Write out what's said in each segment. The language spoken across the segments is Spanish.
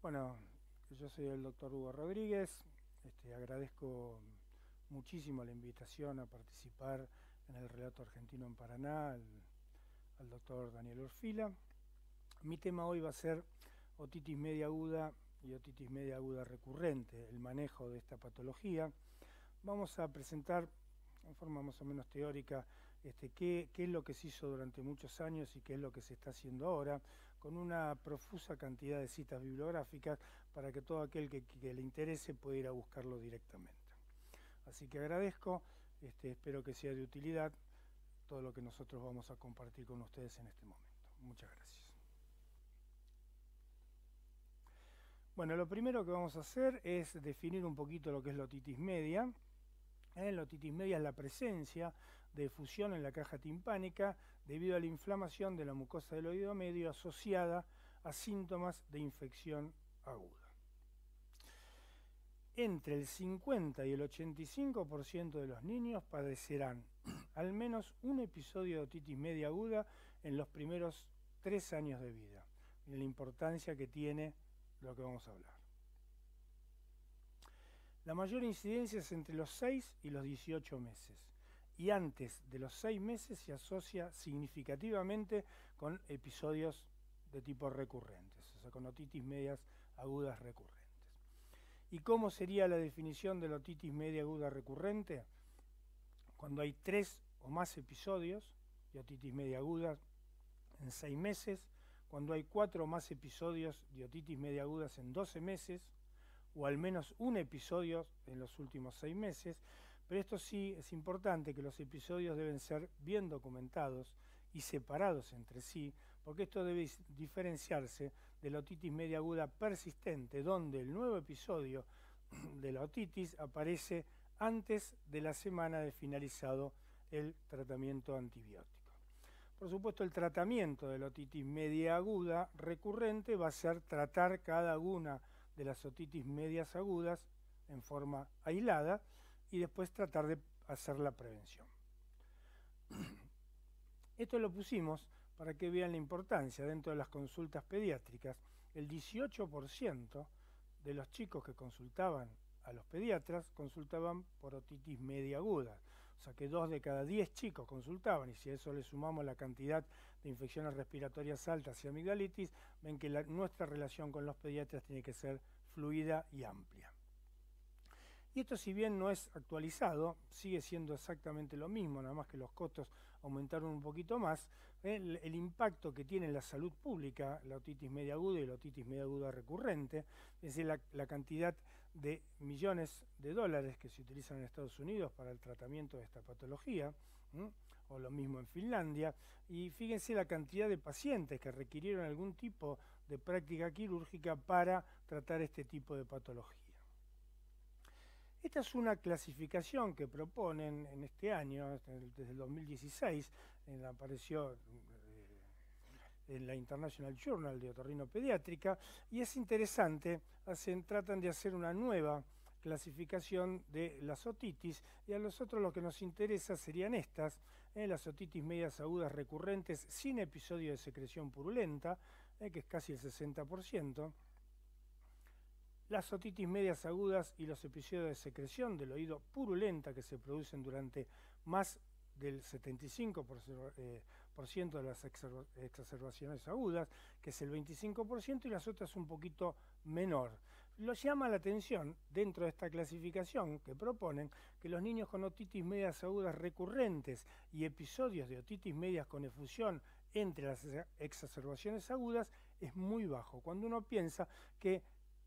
Bueno, yo soy el doctor Hugo Rodríguez, este, agradezco muchísimo la invitación a participar en el relato argentino en Paraná al, doctor Daniel Orfila. Mi tema hoy va a ser otitis media aguda y otitis media aguda recurrente, el manejo de esta patología. Vamos a presentar en forma más o menos teórica este, qué, es lo que se hizo durante muchos años y qué es lo que se está haciendo ahora con una profusa cantidad de citas bibliográficas para que todo aquel que, le interese pueda ir a buscarlo directamente. Así que agradezco, este, espero que sea de utilidad todo lo que nosotros vamos a compartir con ustedes en este momento. Muchas gracias. Bueno, lo primero que vamos a hacer es definir un poquito lo que es la otitis media. ¿Eh? la otitis media es la presencia de fusión en la caja timpánica debido a la inflamación de la mucosa del oído medio asociada a síntomas de infección aguda. Entre el 50 y el 85% de los niños padecerán al menos un episodio de otitis media aguda en los primeros tres años de vida. y la importancia que tiene lo que vamos a hablar. La mayor incidencia es entre los 6 y los 18 meses y antes de los seis meses se asocia significativamente con episodios de tipo recurrentes, o sea, con otitis medias agudas recurrentes. ¿Y cómo sería la definición de la otitis media aguda recurrente? Cuando hay tres o más episodios de otitis media aguda en seis meses, cuando hay cuatro o más episodios de otitis media agudas en 12 meses, o al menos un episodio en los últimos seis meses, pero esto sí es importante que los episodios deben ser bien documentados y separados entre sí, porque esto debe diferenciarse de la otitis media aguda persistente, donde el nuevo episodio de la otitis aparece antes de la semana de finalizado el tratamiento antibiótico. Por supuesto, el tratamiento de la otitis media aguda recurrente va a ser tratar cada una de las otitis medias agudas en forma aislada, y después tratar de hacer la prevención. Esto lo pusimos para que vean la importancia dentro de las consultas pediátricas. El 18% de los chicos que consultaban a los pediatras consultaban por otitis media aguda. O sea que dos de cada diez chicos consultaban, y si a eso le sumamos la cantidad de infecciones respiratorias altas y amigdalitis, ven que nuestra relación con los pediatras tiene que ser fluida y amplia. Y esto si bien no es actualizado, sigue siendo exactamente lo mismo, nada más que los costos aumentaron un poquito más. ¿eh? El, impacto que tiene la salud pública la otitis media aguda y la otitis media aguda recurrente, es la, cantidad de millones de dólares que se utilizan en Estados Unidos para el tratamiento de esta patología, o lo mismo en Finlandia, y fíjense la cantidad de pacientes que requirieron algún tipo de práctica quirúrgica para tratar este tipo de patología. Esta es una clasificación que proponen en este año, este, desde el 2016, apareció eh, en la International Journal de Otorrino Pediátrica, y es interesante, hacen, tratan de hacer una nueva clasificación de las otitis, y a nosotros lo que nos interesa serían estas, eh, las otitis medias agudas recurrentes sin episodio de secreción purulenta, eh, que es casi el 60%, las otitis medias agudas y los episodios de secreción del oído purulenta que se producen durante más del 75% eh, de las exacerbaciones agudas, que es el 25%, y las otras un poquito menor. Lo llama la atención dentro de esta clasificación que proponen que los niños con otitis medias agudas recurrentes y episodios de otitis medias con efusión entre las exacerbaciones agudas es muy bajo, cuando uno piensa que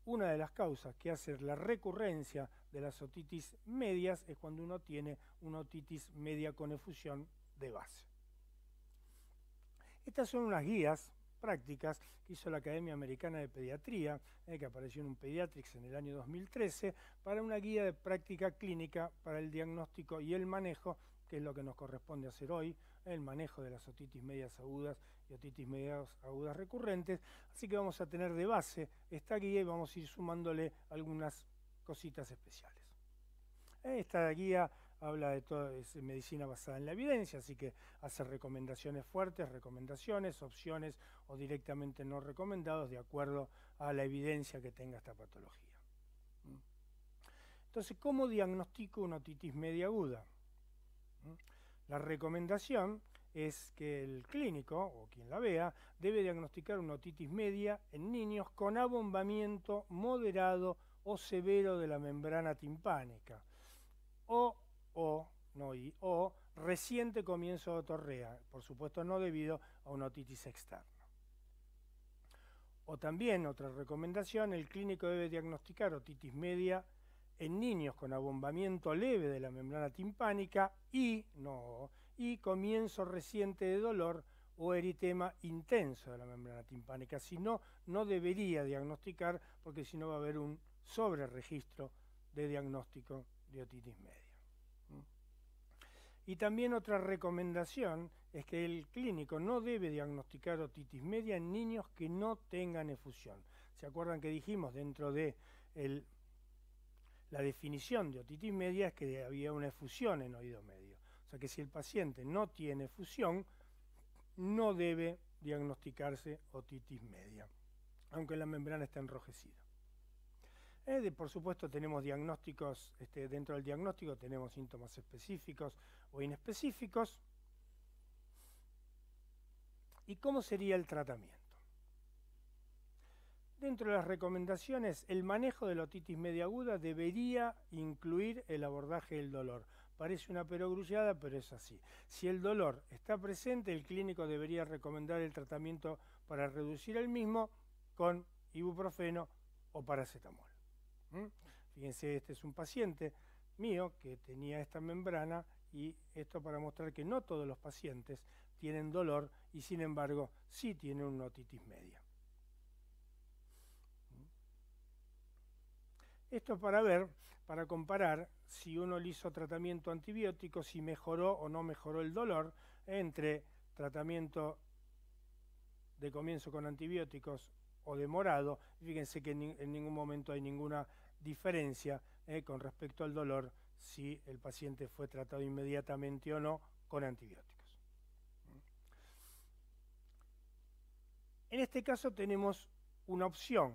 una de las causas que hace la recurrencia de las otitis medias es cuando uno tiene una otitis media con efusión de base. Estas son unas guías prácticas que hizo la Academia Americana de Pediatría, eh, que apareció en un pediatrics en el año 2013, para una guía de práctica clínica para el diagnóstico y el manejo, que es lo que nos corresponde hacer hoy, el manejo de las otitis medias agudas y otitis medias agudas recurrentes. Así que vamos a tener de base esta guía y vamos a ir sumándole algunas cositas especiales. Esta guía habla de toda es medicina basada en la evidencia, así que hace recomendaciones fuertes, recomendaciones, opciones o directamente no recomendados de acuerdo a la evidencia que tenga esta patología. ¿Mm? Entonces, ¿cómo diagnostico una otitis media aguda? ¿Mm? La recomendación es que el clínico o quien la vea debe diagnosticar una otitis media en niños con abombamiento moderado o severo de la membrana timpánica o, o, no, o reciente comienzo de otorrea, por supuesto no debido a una otitis externa. O también, otra recomendación, el clínico debe diagnosticar otitis media en niños con abombamiento leve de la membrana timpánica y, no, y comienzo reciente de dolor o eritema intenso de la membrana timpánica. Si no, no debería diagnosticar porque si no va a haber un registro de diagnóstico de otitis media. ¿Mm? Y también otra recomendación es que el clínico no debe diagnosticar otitis media en niños que no tengan efusión. ¿Se acuerdan que dijimos dentro de la definición de otitis media es que había una efusión en oído medio. O sea que si el paciente no tiene efusión, no debe diagnosticarse otitis media, aunque la membrana está enrojecida. Eh, por supuesto tenemos diagnósticos, este, dentro del diagnóstico tenemos síntomas específicos o inespecíficos. ¿Y cómo sería el tratamiento? Dentro de las recomendaciones, el manejo de la otitis media aguda debería incluir el abordaje del dolor. Parece una perogrullada, pero es así. Si el dolor está presente, el clínico debería recomendar el tratamiento para reducir el mismo con ibuprofeno o paracetamol. ¿Mm? Fíjense, este es un paciente mío que tenía esta membrana y esto para mostrar que no todos los pacientes tienen dolor y sin embargo sí tienen una otitis media. Esto es para ver, para comparar si uno le hizo tratamiento antibiótico, si mejoró o no mejoró el dolor entre tratamiento de comienzo con antibióticos o demorado. Fíjense que en ningún momento hay ninguna diferencia eh, con respecto al dolor si el paciente fue tratado inmediatamente o no con antibióticos. En este caso tenemos una opción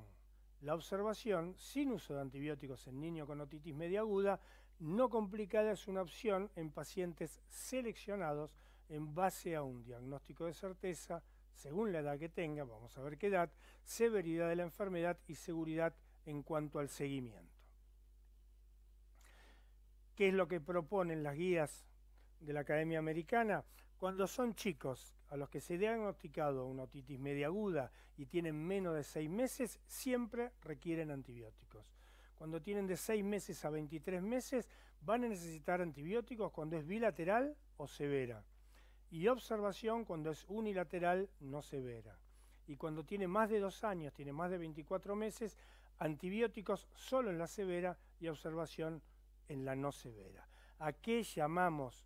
la observación sin uso de antibióticos en niños con otitis media aguda no complicada es una opción en pacientes seleccionados en base a un diagnóstico de certeza según la edad que tenga, vamos a ver qué edad, severidad de la enfermedad y seguridad en cuanto al seguimiento. ¿Qué es lo que proponen las guías de la Academia Americana? Cuando son chicos a los que se ha diagnosticado una otitis media aguda y tienen menos de seis meses, siempre requieren antibióticos. Cuando tienen de seis meses a 23 meses, van a necesitar antibióticos cuando es bilateral o severa. Y observación cuando es unilateral, no severa. Y cuando tiene más de dos años, tiene más de 24 meses, antibióticos solo en la severa y observación en la no severa. ¿A qué llamamos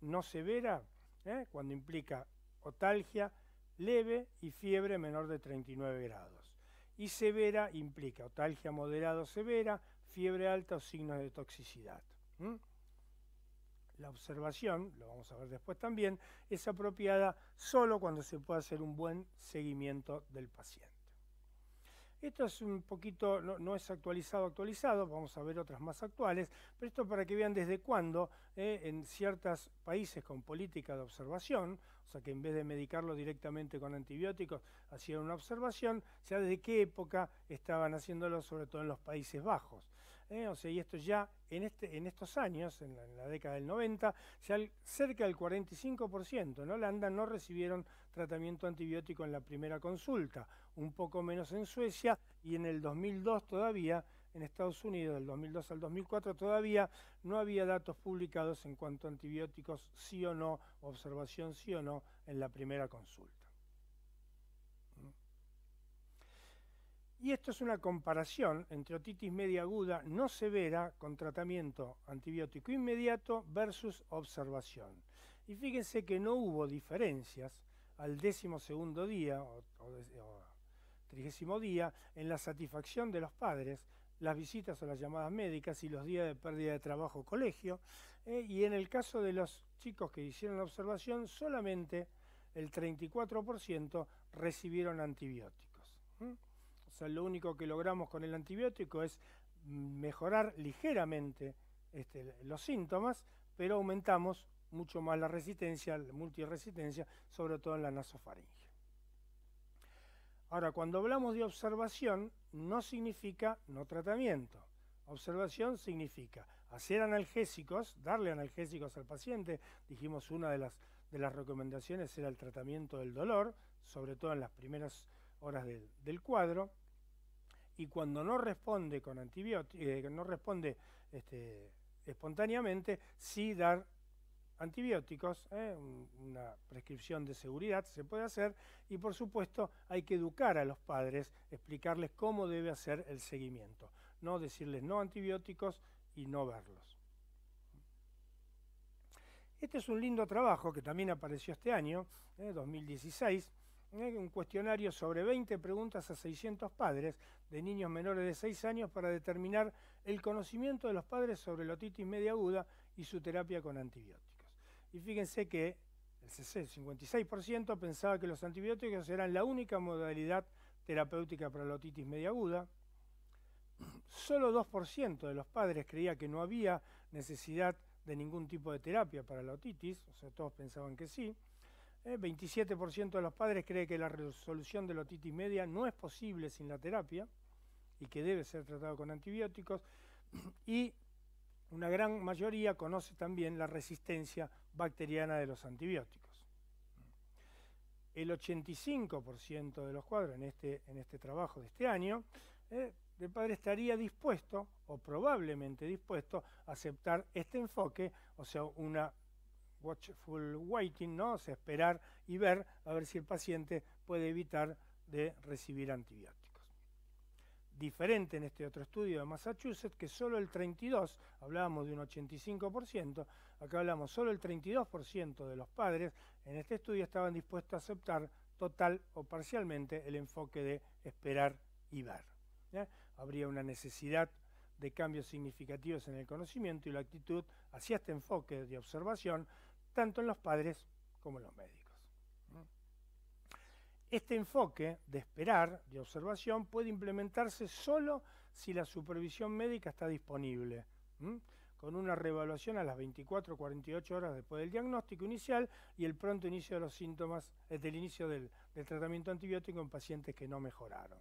no severa? ¿Eh? Cuando implica Otalgia leve y fiebre menor de 39 grados. Y severa implica otalgia moderada o severa, fiebre alta o signos de toxicidad. ¿Mm? La observación, lo vamos a ver después también, es apropiada solo cuando se puede hacer un buen seguimiento del paciente. Esto es un poquito, no, es actualizado, actualizado, vamos a ver otras más actuales, pero esto para que vean desde cuándo eh, en ciertos países con política de observación o sea que en vez de medicarlo directamente con antibióticos, hacían una observación, o sea, desde qué época estaban haciéndolo, sobre todo en los Países Bajos. Eh, o sea, y esto ya en, este, en estos años, en la, década del 90, ya cerca del 45% en Holanda no recibieron tratamiento antibiótico en la primera consulta, un poco menos en Suecia y en el 2002 todavía en Estados Unidos del 2002 al 2004 todavía no había datos publicados en cuanto a antibióticos sí o no, observación sí o no en la primera consulta. ¿Mm? Y esto es una comparación entre otitis media aguda no severa con tratamiento antibiótico inmediato versus observación. Y fíjense que no hubo diferencias al décimo segundo día o, o trigésimo día en la satisfacción de los padres las visitas o las llamadas médicas y los días de pérdida de trabajo colegio. Eh, y en el caso de los chicos que hicieron la observación, solamente el 34% recibieron antibióticos. O sea, lo único que logramos con el antibiótico es mejorar ligeramente este, los síntomas, pero aumentamos mucho más la resistencia, la multiresistencia, sobre todo en la nasofaringe. Ahora, cuando hablamos de observación, no significa no tratamiento. Observación significa hacer analgésicos, darle analgésicos al paciente. Dijimos una de las, recomendaciones era el tratamiento del dolor, sobre todo en las primeras horas del cuadro. Y cuando no responde con antibiótico, eh, no responde este, espontáneamente, sí dar antibióticos, ¿eh? una prescripción de seguridad se puede hacer y por supuesto hay que educar a los padres, explicarles cómo debe hacer el seguimiento, no decirles no antibióticos y no verlos. Este es un lindo trabajo que también apareció este año, 2016, ¿eh? ¿eh? un cuestionario sobre 20 preguntas a 600 padres de niños menores de 6 años para determinar el conocimiento de los padres sobre la otitis media aguda y su terapia con antibióticos. Y fíjense que el 56% pensaba que los antibióticos eran la única modalidad terapéutica para la otitis media aguda. Solo 2% de los padres creía que no había necesidad de ningún tipo de terapia para la otitis, o sea, todos pensaban que sí. 27% eh, de los padres cree que la resolución de la otitis media no es posible sin la terapia y que debe ser tratado con antibióticos. y una gran mayoría conoce también la resistencia bacteriana de los antibióticos. El 85% de los cuadros en este, en este trabajo de este año, eh, el padre estaría dispuesto o probablemente dispuesto a aceptar este enfoque, o sea, una watchful waiting, ¿no? O sea, esperar y ver a ver si el paciente puede evitar de recibir antibióticos diferente en este otro estudio de Massachusetts, que solo el 32, hablábamos de un 85%, acá hablamos solo el 32% de los padres en este estudio estaban dispuestos a aceptar total o parcialmente el enfoque de esperar y ver. Habría una necesidad de cambios significativos en el conocimiento y la actitud hacia este enfoque de observación, tanto en los padres como en los médicos. Este enfoque de esperar, de observación, puede implementarse solo si la supervisión médica está disponible, con una reevaluación a las 24 o 48 horas después del diagnóstico inicial y el pronto inicio de los síntomas, eh, desde el inicio del, tratamiento antibiótico en pacientes que no mejoraron.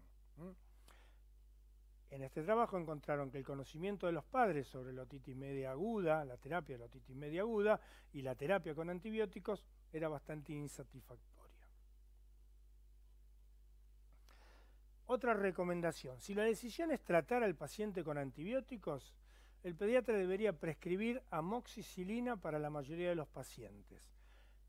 En este trabajo encontraron que el conocimiento de los padres sobre la otitis media aguda, la terapia de la otitis media aguda y la terapia con antibióticos era bastante insatisfactorio. Otra recomendación, si la decisión es tratar al paciente con antibióticos, el pediatra debería prescribir amoxicilina para la mayoría de los pacientes.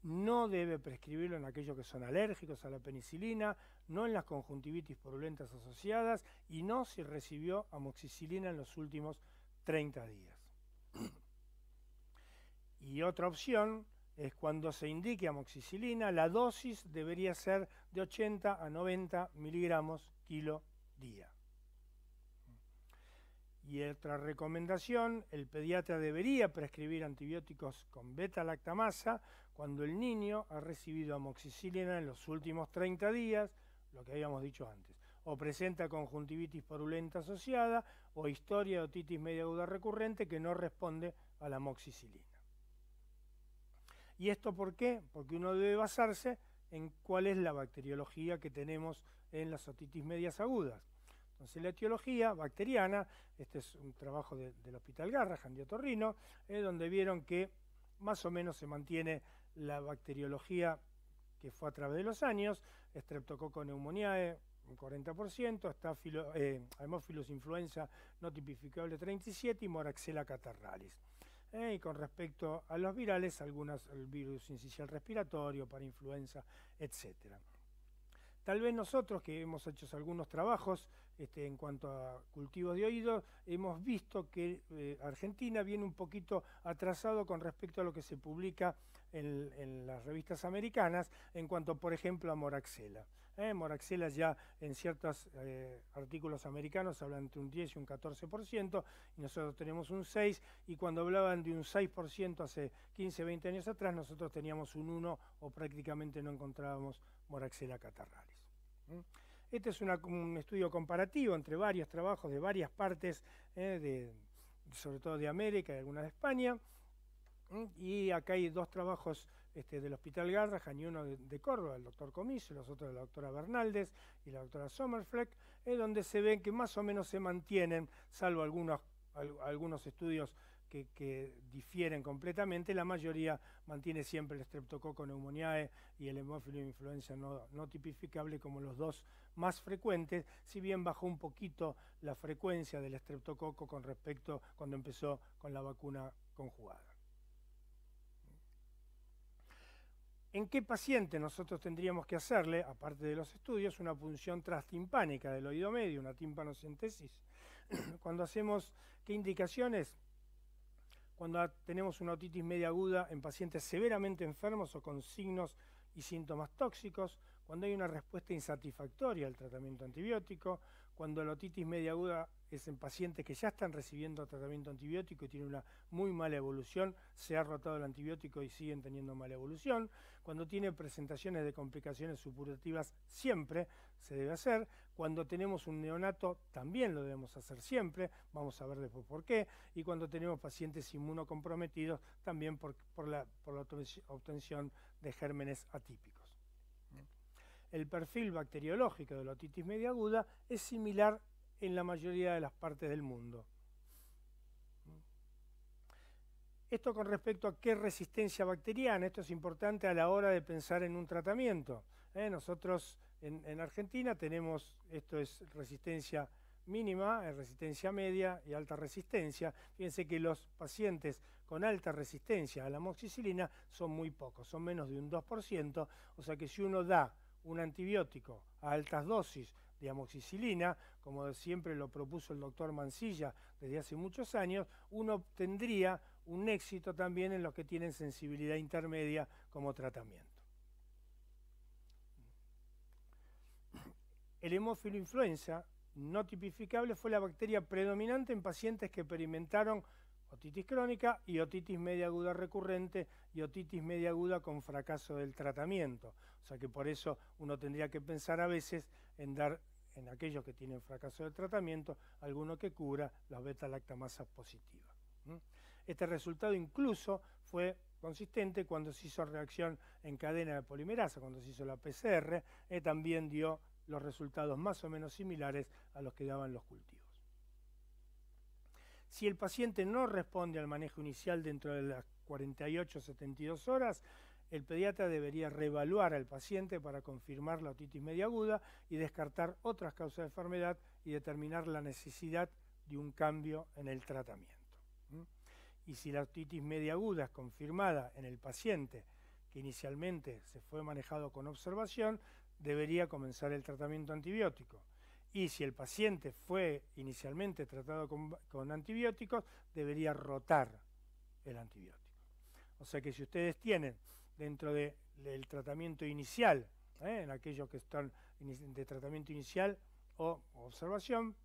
No debe prescribirlo en aquellos que son alérgicos a la penicilina, no en las conjuntivitis porulentas asociadas y no si recibió amoxicilina en los últimos 30 días. Y otra opción es cuando se indique amoxicilina, la dosis debería ser de 80 a 90 miligramos Kilo día. Y otra recomendación, el pediatra debería prescribir antibióticos con beta-lactamasa cuando el niño ha recibido amoxicilina en los últimos 30 días, lo que habíamos dicho antes, o presenta conjuntivitis porulenta asociada o historia de otitis media aguda recurrente que no responde a la amoxicilina. ¿Y esto por qué? Porque uno debe basarse en cuál es la bacteriología que tenemos en las otitis medias agudas. Entonces la etiología bacteriana, este es un trabajo del Hospital Garrahan de Torrino, eh, donde vieron que más o menos se mantiene la bacteriología que fue a través de los años, Streptococcus pneumoniae, un 40%, estafilo, eh, Haemophilus influenza no tipificable 37 y Moraxella catarralis. Eh, y con respecto a los virales, algunas el virus incisional respiratorio para influenza, etcétera. Tal vez nosotros que hemos hecho algunos trabajos este, en cuanto a cultivos de oído, hemos visto que eh, Argentina viene un poquito atrasado con respecto a lo que se publica en, las revistas americanas en cuanto, por ejemplo, a Moraxela. ¿Eh? Moraxela ya en ciertos eh, artículos americanos hablan entre un 10 y un 14%, y nosotros tenemos un 6%, y cuando hablaban de un 6% hace 15, 20 años atrás, nosotros teníamos un 1 o prácticamente no encontrábamos Moraxela catarrales. Este es un estudio comparativo entre varios trabajos de varias partes, ¿eh? sobre todo de América y algunas de España, y acá hay dos trabajos este, del Hospital Garrahan y uno de, Córdoba, el doctor Comiso, y los otros de la doctora Bernaldez y la doctora Sommerfleck, donde se ven que más o menos se mantienen, salvo algunos, algunos estudios que, difieren completamente, la mayoría mantiene siempre el streptococo neumoniae y el hemófilo influenza no, no, tipificable como los dos más frecuentes, si bien bajó un poquito la frecuencia del streptococo con respecto cuando empezó con la vacuna conjugada. ¿En qué paciente nosotros tendríamos que hacerle, aparte de los estudios, una punción trastimpánica del oído medio, una timpanocentesis? Cuando hacemos, ¿qué indicaciones? Cuando tenemos una otitis media aguda en pacientes severamente enfermos o con signos y síntomas tóxicos, cuando hay una respuesta insatisfactoria al tratamiento antibiótico, cuando la otitis media aguda es en pacientes que ya están recibiendo tratamiento antibiótico y tienen una muy mala evolución, se ha rotado el antibiótico y siguen teniendo mala evolución. Cuando tiene presentaciones de complicaciones supurativas, siempre se debe hacer. Cuando tenemos un neonato, también lo debemos hacer siempre, vamos a ver después por qué. Y cuando tenemos pacientes inmunocomprometidos, también por, la, por la obtención de gérmenes atípicos mm. el perfil bacteriológico de la otitis media aguda es similar en la mayoría de las partes del mundo. Esto con respecto a qué resistencia bacteriana, esto es importante a la hora de pensar en un tratamiento. ¿eh? Nosotros en, Argentina tenemos, esto es resistencia mínima, resistencia media y alta resistencia. Fíjense que los pacientes con alta resistencia a la moxicilina son muy pocos, son menos de un 2%, o sea que si uno da un antibiótico a altas dosis de amoxicilina, como siempre lo propuso el doctor Mancilla desde hace muchos años, uno obtendría un éxito también en los que tienen sensibilidad intermedia como tratamiento. El hemófilo influenza no tipificable fue la bacteria predominante en pacientes que experimentaron otitis crónica y otitis media aguda recurrente y otitis media aguda con fracaso del tratamiento. O sea que por eso uno tendría que pensar a veces en dar en aquellos que tienen fracaso de tratamiento, alguno que cura la beta-lactamasa positiva. Este resultado incluso fue consistente cuando se hizo reacción en cadena de polimerasa, cuando se hizo la PCR, eh, también dio los resultados más o menos similares a los que daban los cultivos. Si el paciente no responde al manejo inicial dentro de las 48 72 horas, el pediatra debería reevaluar al paciente para confirmar la otitis media aguda y descartar otras causas de enfermedad y determinar la necesidad de un cambio en el tratamiento. Y si la otitis media aguda es confirmada en el paciente que inicialmente se fue manejado con observación, debería comenzar el tratamiento antibiótico. Y si el paciente fue inicialmente tratado con antibióticos, debería rotar el antibiótico. O sea que si ustedes tienen dentro del tratamiento inicial, ¿eh? en aquellos que están de tratamiento inicial o observación,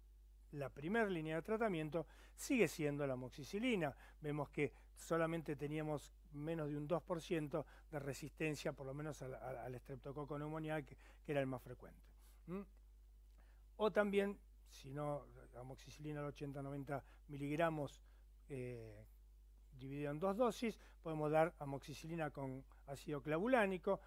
la primera línea de tratamiento sigue siendo la amoxicilina. Vemos que solamente teníamos menos de un 2% de resistencia, por lo menos al, al estreptococo neumonial, que, era el más frecuente. O también, si no, la amoxicilina al 80-90 miligramos eh, dividido en dos dosis, podemos dar amoxicilina con ácido clavulánico,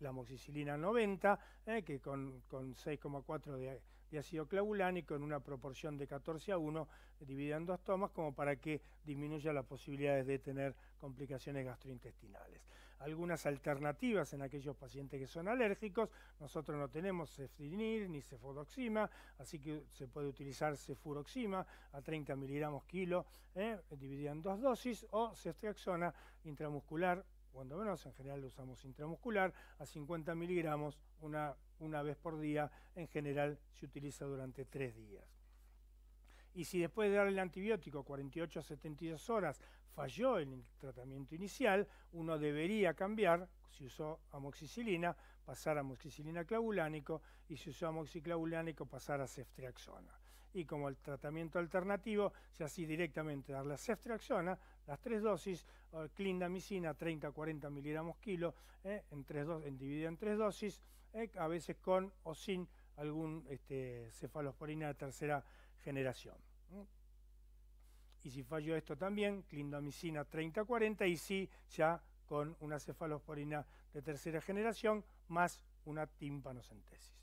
la amoxicilina 90, eh, que con, 6,4 de, ácido clavulánico en una proporción de 14 a 1, dividido en dos tomas, como para que disminuya las posibilidades de tener complicaciones gastrointestinales algunas alternativas en aquellos pacientes que son alérgicos. Nosotros no tenemos cefdinir ni cefodoxima, así que se puede utilizar cefuroxima a 30 miligramos kilo, ¿eh? dividida en dos dosis, o ceftriaxona intramuscular cuando menos, en general lo usamos intramuscular, a 50 miligramos una, una vez por día, en general se utiliza durante tres días. Y si después de darle el antibiótico 48 a 72 horas falló en el tratamiento inicial, uno debería cambiar, si usó amoxicilina, pasar a amoxicilina clavulánico y si usó amoxiclavulánico pasar a ceftriaxona. Y como el tratamiento alternativo se así directamente dar la ceftriaxona, las tres dosis, clindamicina 30-40 miligramos kilo, eh, en tres en dividido en tres dosis, eh, a veces con o sin algún este, cefalosporina de tercera generación y si falló esto también, clindamicina 30-40 y si ya con una cefalosporina de tercera generación más una timpanocentesis.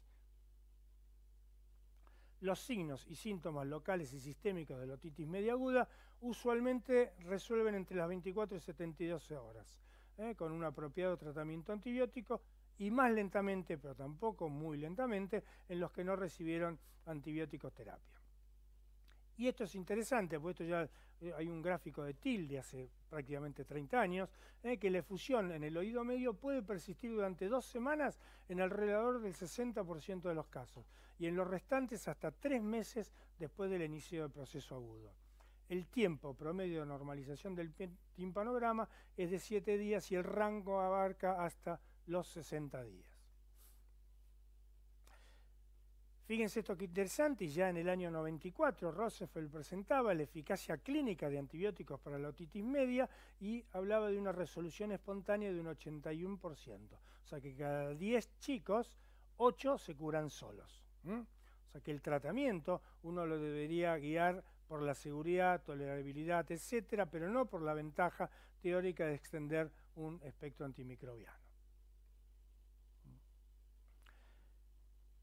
Los signos y síntomas locales y sistémicos de la otitis media aguda usualmente resuelven entre las 24 y 72 horas, ¿eh? con un apropiado tratamiento antibiótico y más lentamente, pero tampoco muy lentamente, en los que no recibieron antibióticos terapia. Y esto es interesante, porque esto ya eh, hay un gráfico de tilde hace prácticamente 30 años, eh, que la efusión en el oído medio puede persistir durante dos semanas en alrededor del 60% de los casos y en los restantes hasta tres meses después del inicio del proceso agudo. El tiempo promedio de normalización del timpanograma es de 7 días y el rango abarca hasta los 60 días. Fíjense esto que interesante, ya en el año 94 Rosefeld presentaba la eficacia clínica de antibióticos para la otitis media y hablaba de una resolución espontánea de un 81%. O sea que cada 10 chicos, 8 se curan solos. O sea que el tratamiento uno lo debería guiar por la seguridad, tolerabilidad, etcétera, pero no por la ventaja teórica de extender un espectro antimicrobiano.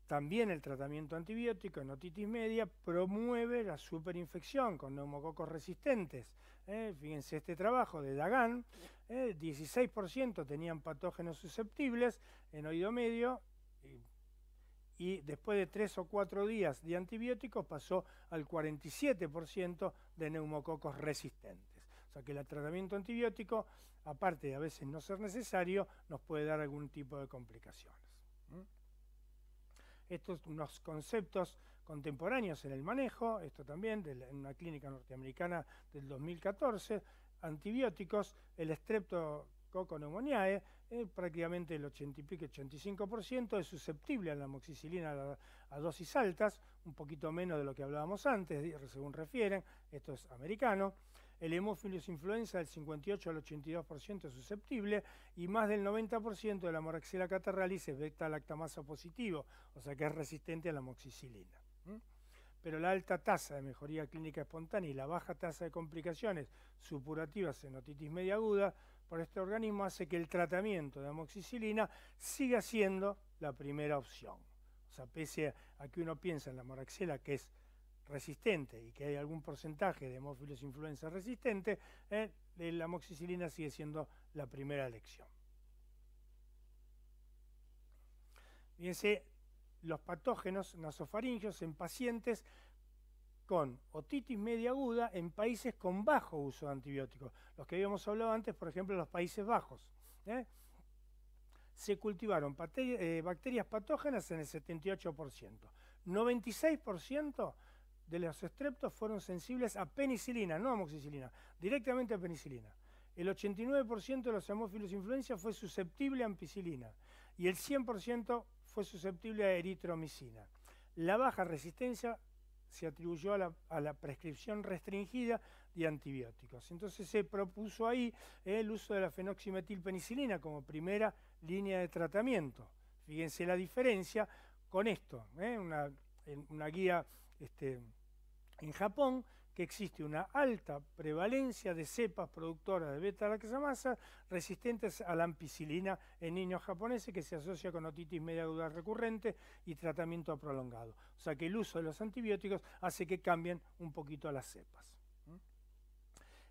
También el tratamiento antibiótico en otitis media promueve la superinfección con neumococos resistentes. ¿eh? Fíjense este trabajo de Dagan, 16% ¿eh? tenían patógenos susceptibles en oído medio y, después de 3 o 4 días de antibióticos pasó al 47% de neumococos resistentes. O sea que el tratamiento antibiótico, aparte de a veces no ser necesario, nos puede dar algún tipo de complicaciones estos unos conceptos contemporáneos en el manejo, esto también en una clínica norteamericana del 2014, antibióticos, el streptococcus pneumoniae, eh, prácticamente el 80 y pico, 85% es susceptible a la moxicilina a, dosis altas, un poquito menos de lo que hablábamos antes, según refieren, esto es americano. El hemófilos influenza del 58 al 82% es susceptible y más del 90% de la moraxella catarralis es beta-lactamasa positivo, o sea que es resistente a la moxicilina. Pero la alta tasa de mejoría clínica espontánea y la baja tasa de complicaciones supurativas en otitis media aguda por este organismo hace que el tratamiento de amoxicilina siga siendo la primera opción. O sea, pese a que uno piensa en la moraxela, que es resistente y que hay algún porcentaje de hemófilos influenza resistente, eh, eh, la amoxicilina sigue siendo la primera elección. Fíjense los patógenos nasofaringios en pacientes con otitis media aguda en países con bajo uso de antibióticos. Los que habíamos hablado antes, por ejemplo, los Países Bajos. Eh, se cultivaron bacterias patógenas en el 78%. 96% de los estreptos fueron sensibles a penicilina, no a moxicilina, directamente a penicilina. El 89% de los hemófilos influencia fue susceptible a ampicilina y el 100% fue susceptible a eritromicina. La baja resistencia se atribuyó a la, prescripción restringida de antibióticos. Entonces se propuso ahí el uso de la fenoximetilpenicilina como primera línea de tratamiento. Fíjense la diferencia con esto, ¿eh? una, una guía este, en Japón que existe una alta prevalencia de cepas productoras de beta-lactamasa resistentes a la ampicilina en niños japoneses que se asocia con otitis media aguda recurrente y tratamiento prolongado. O sea que el uso de los antibióticos hace que cambien un poquito las cepas.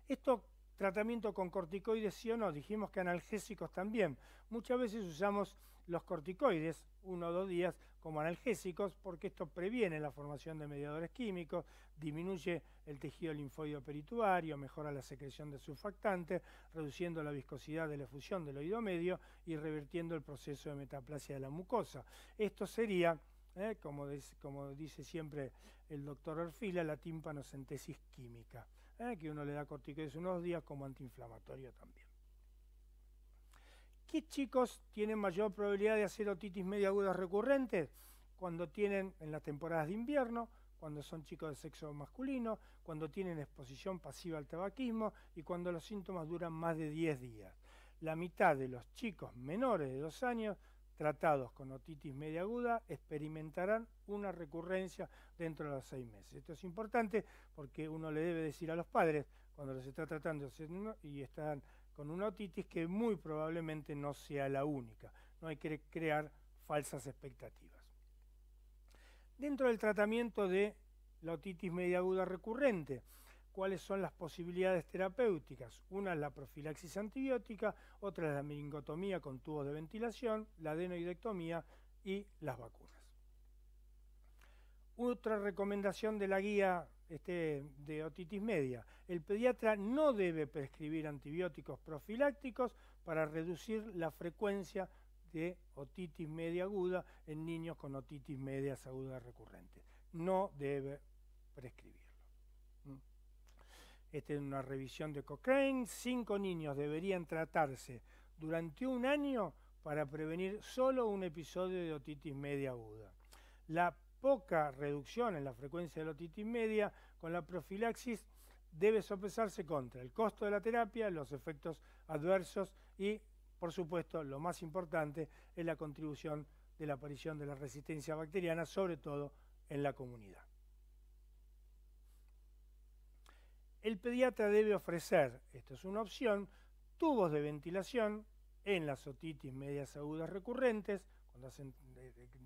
Esto tratamiento con corticoides sí o no, dijimos que analgésicos también. Muchas veces usamos los corticoides, uno o dos días, como analgésicos porque esto previene la formación de mediadores químicos, disminuye el tejido linfoideo perituario, mejora la secreción de surfactantes, reduciendo la viscosidad de la fusión del oído medio y revirtiendo el proceso de metaplasia de la mucosa. Esto sería, ¿eh? como, dice siempre el doctor Orfila, la timpanocentesis química, ¿eh? que uno le da corticoides unos días como antiinflamatorio también. ¿Qué chicos tienen mayor probabilidad de hacer otitis media aguda recurrente? Cuando tienen en las temporadas de invierno, cuando son chicos de sexo masculino, cuando tienen exposición pasiva al tabaquismo y cuando los síntomas duran más de 10 días. La mitad de los chicos menores de 2 años tratados con otitis media aguda experimentarán una recurrencia dentro de los seis meses. Esto es importante porque uno le debe decir a los padres cuando los está tratando y están con una otitis que muy probablemente no sea la única. No hay que crear falsas expectativas. Dentro del tratamiento de la otitis media aguda recurrente, ¿cuáles son las posibilidades terapéuticas? Una es la profilaxis antibiótica, otra es la meningotomía con tubos de ventilación, la adenoidectomía y las vacunas. Otra recomendación de la guía este, de otitis media. El pediatra no debe prescribir antibióticos profilácticos para reducir la frecuencia de otitis media aguda en niños con otitis media aguda recurrente. No debe prescribirlo. ¿Mm? Esta es una revisión de Cochrane. Cinco niños deberían tratarse durante un año para prevenir solo un episodio de otitis media aguda. La poca reducción en la frecuencia de la otitis media con la profilaxis debe sopesarse contra el costo de la terapia, los efectos adversos y, por supuesto, lo más importante es la contribución de la aparición de la resistencia bacteriana, sobre todo en la comunidad. El pediatra debe ofrecer, esto es una opción, tubos de ventilación en las otitis medias agudas recurrentes, cuando hacen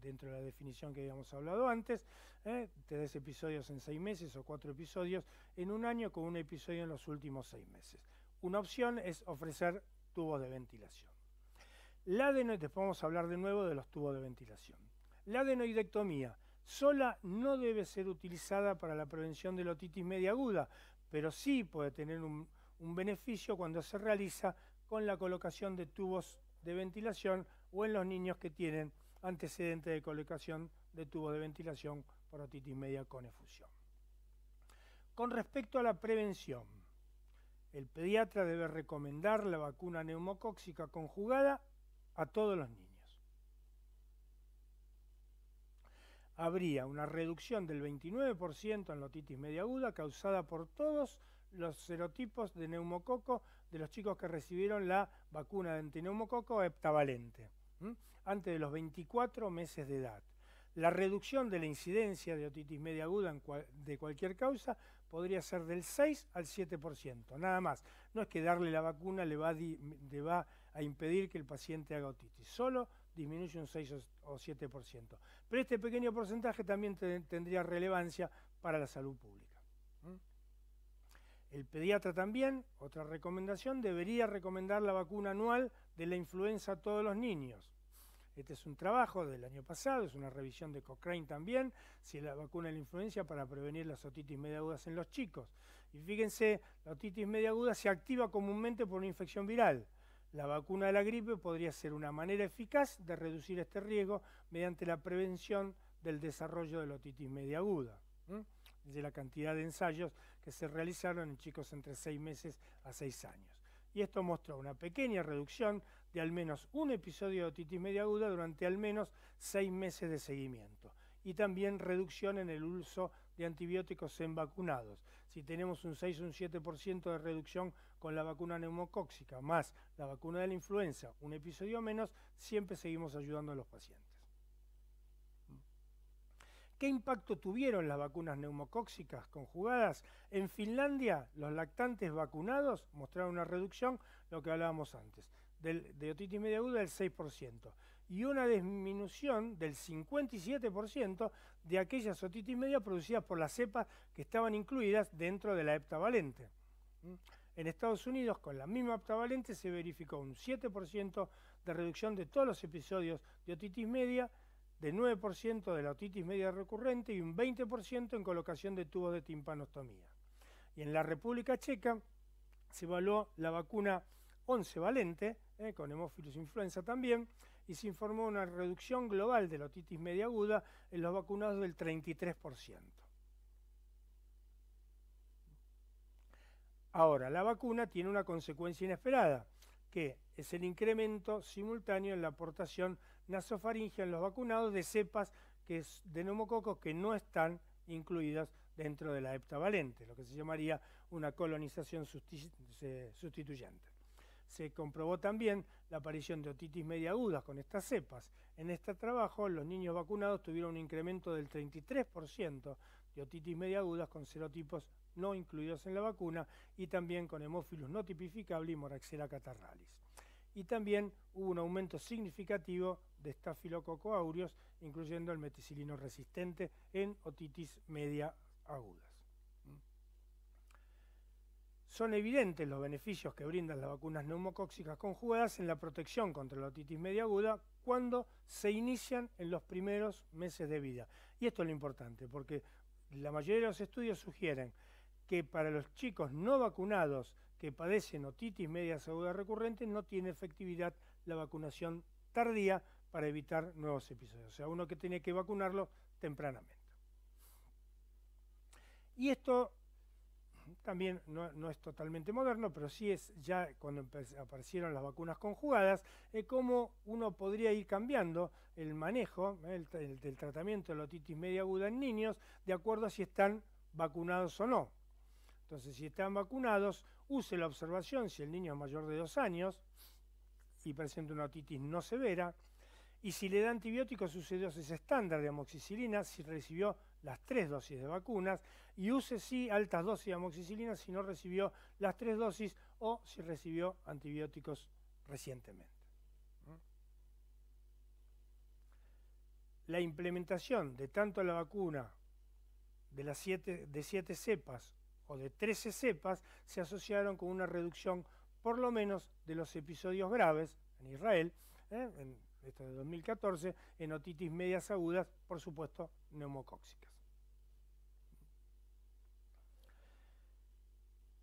dentro de la definición que habíamos hablado antes, ¿eh? tres episodios en seis meses o cuatro episodios en un año con un episodio en los últimos seis meses. Una opción es ofrecer tubos de ventilación. La después vamos a hablar de nuevo de los tubos de ventilación. La adenoidectomía sola no debe ser utilizada para la prevención de la otitis media aguda, pero sí puede tener un beneficio cuando se realiza con la colocación de tubos de ventilación o en los niños que tienen antecedentes de colocación de tubo de ventilación por otitis media con efusión. Con respecto a la prevención, el pediatra debe recomendar la vacuna neumocóxica conjugada a todos los niños. Habría una reducción del 29% en la otitis media aguda causada por todos los serotipos de neumococo de los chicos que recibieron la vacuna de antineumococo heptavalente antes de los 24 meses de edad. La reducción de la incidencia de otitis media aguda de cualquier causa podría ser del 6 al 7%, nada más. No es que darle la vacuna le va, a impedir que el paciente haga otitis, solo disminuye un 6 o 7%. Pero este pequeño porcentaje también tendría relevancia para la salud pública. El pediatra también, otra recomendación, debería recomendar la vacuna anual de la influenza a todos los niños. Este es un trabajo del año pasado, es una revisión de Cochrane también, si la vacuna de la influenza para prevenir las otitis media agudas en los chicos. Y fíjense, la otitis media aguda se activa comúnmente por una infección viral. La vacuna de la gripe podría ser una manera eficaz de reducir este riesgo mediante la prevención del desarrollo de la otitis media aguda. de la cantidad de ensayos que se realizaron en chicos entre 6 meses a 6 años y esto mostró una pequeña reducción de al menos un episodio de otitis media aguda durante al menos seis meses de seguimiento y también reducción en el uso de antibióticos en vacunados. Si tenemos un 6 o un 7% de reducción con la vacuna neumocóxica más la vacuna de la influenza, un episodio menos, siempre seguimos ayudando a los pacientes. ¿Qué impacto tuvieron las vacunas neumocóxicas conjugadas? En Finlandia, los lactantes vacunados mostraron una reducción, lo que hablábamos antes, del, de otitis media aguda del 6%, y una disminución del 57% de aquellas otitis media producidas por las cepas que estaban incluidas dentro de la heptavalente. ¿Mm? En Estados Unidos, con la misma heptavalente, se verificó un 7% de reducción de todos los episodios de otitis media, de 9% de la otitis media recurrente y un 20% en colocación de tubos de timpanostomía. Y en la República Checa se evaluó la vacuna 11 valente, eh, con hemófilos e influenza también, y se informó una reducción global de la otitis media aguda en los vacunados del 33%. Ahora, la vacuna tiene una consecuencia inesperada, que es el incremento simultáneo en la aportación nasofaringia en los vacunados de cepas que de neumococos que no están incluidas dentro de la heptavalente, lo que se llamaría una colonización sustituyente. Se comprobó también la aparición de otitis media aguda con estas cepas. En este trabajo, los niños vacunados tuvieron un incremento del 33% de otitis media aguda con serotipos no incluidos en la vacuna y también con hemófilos no tipificable y moraxera catarralis y también hubo un aumento significativo de estafilococo incluyendo el meticilino resistente en otitis media agudas. ¿Mm? Son evidentes los beneficios que brindan las vacunas neumocóxicas conjugadas en la protección contra la otitis media aguda cuando se inician en los primeros meses de vida. Y esto es lo importante, porque la mayoría de los estudios sugieren que para los chicos no vacunados que padecen otitis media aguda recurrente no tiene efectividad la vacunación tardía para evitar nuevos episodios. O sea, uno que tiene que vacunarlo tempranamente. Y esto también no, es totalmente moderno, pero sí es ya cuando aparecieron las vacunas conjugadas, eh, cómo uno podría ir cambiando el manejo eh, del tratamiento de la otitis media aguda en niños de acuerdo a si están vacunados o no. Entonces, si están vacunados, use la observación si el niño es mayor de dos años y presenta una otitis no severa, y si le da antibióticos, use dosis estándar de amoxicilina si recibió las tres dosis de vacunas, y use sí altas dosis de amoxicilina si no recibió las tres dosis o si recibió antibióticos recientemente. La implementación de tanto la vacuna de las de siete cepas o de 13 cepas se asociaron con una reducción por lo menos de los episodios graves en Israel, ¿eh? en esto de 2014, en otitis medias agudas, por supuesto neumocóxicas.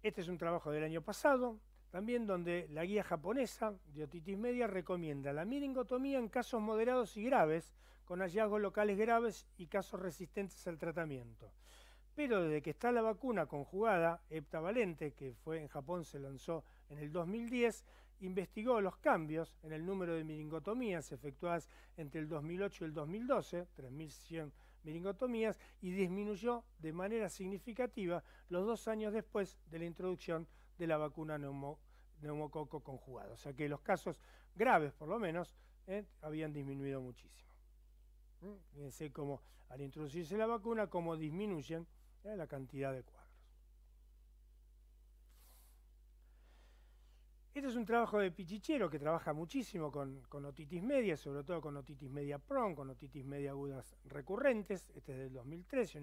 Este es un trabajo del año pasado, también donde la guía japonesa de otitis media recomienda la miringotomía en casos moderados y graves, con hallazgos locales graves y casos resistentes al tratamiento pero desde que está la vacuna conjugada, heptavalente, que fue en Japón se lanzó en el 2010, investigó los cambios en el número de miringotomías efectuadas entre el 2008 y el 2012, 3.100 miringotomías, y disminuyó de manera significativa los dos años después de la introducción de la vacuna neumococo conjugada. O sea que los casos graves, por lo menos, eh, habían disminuido muchísimo. Mm, fíjense cómo al introducirse la vacuna, cómo disminuyen la cantidad de cuadros. Este es un trabajo de Pichichero que trabaja muchísimo con, con otitis media, sobre todo con otitis media PRON, con otitis media agudas recurrentes. Este es del 2013,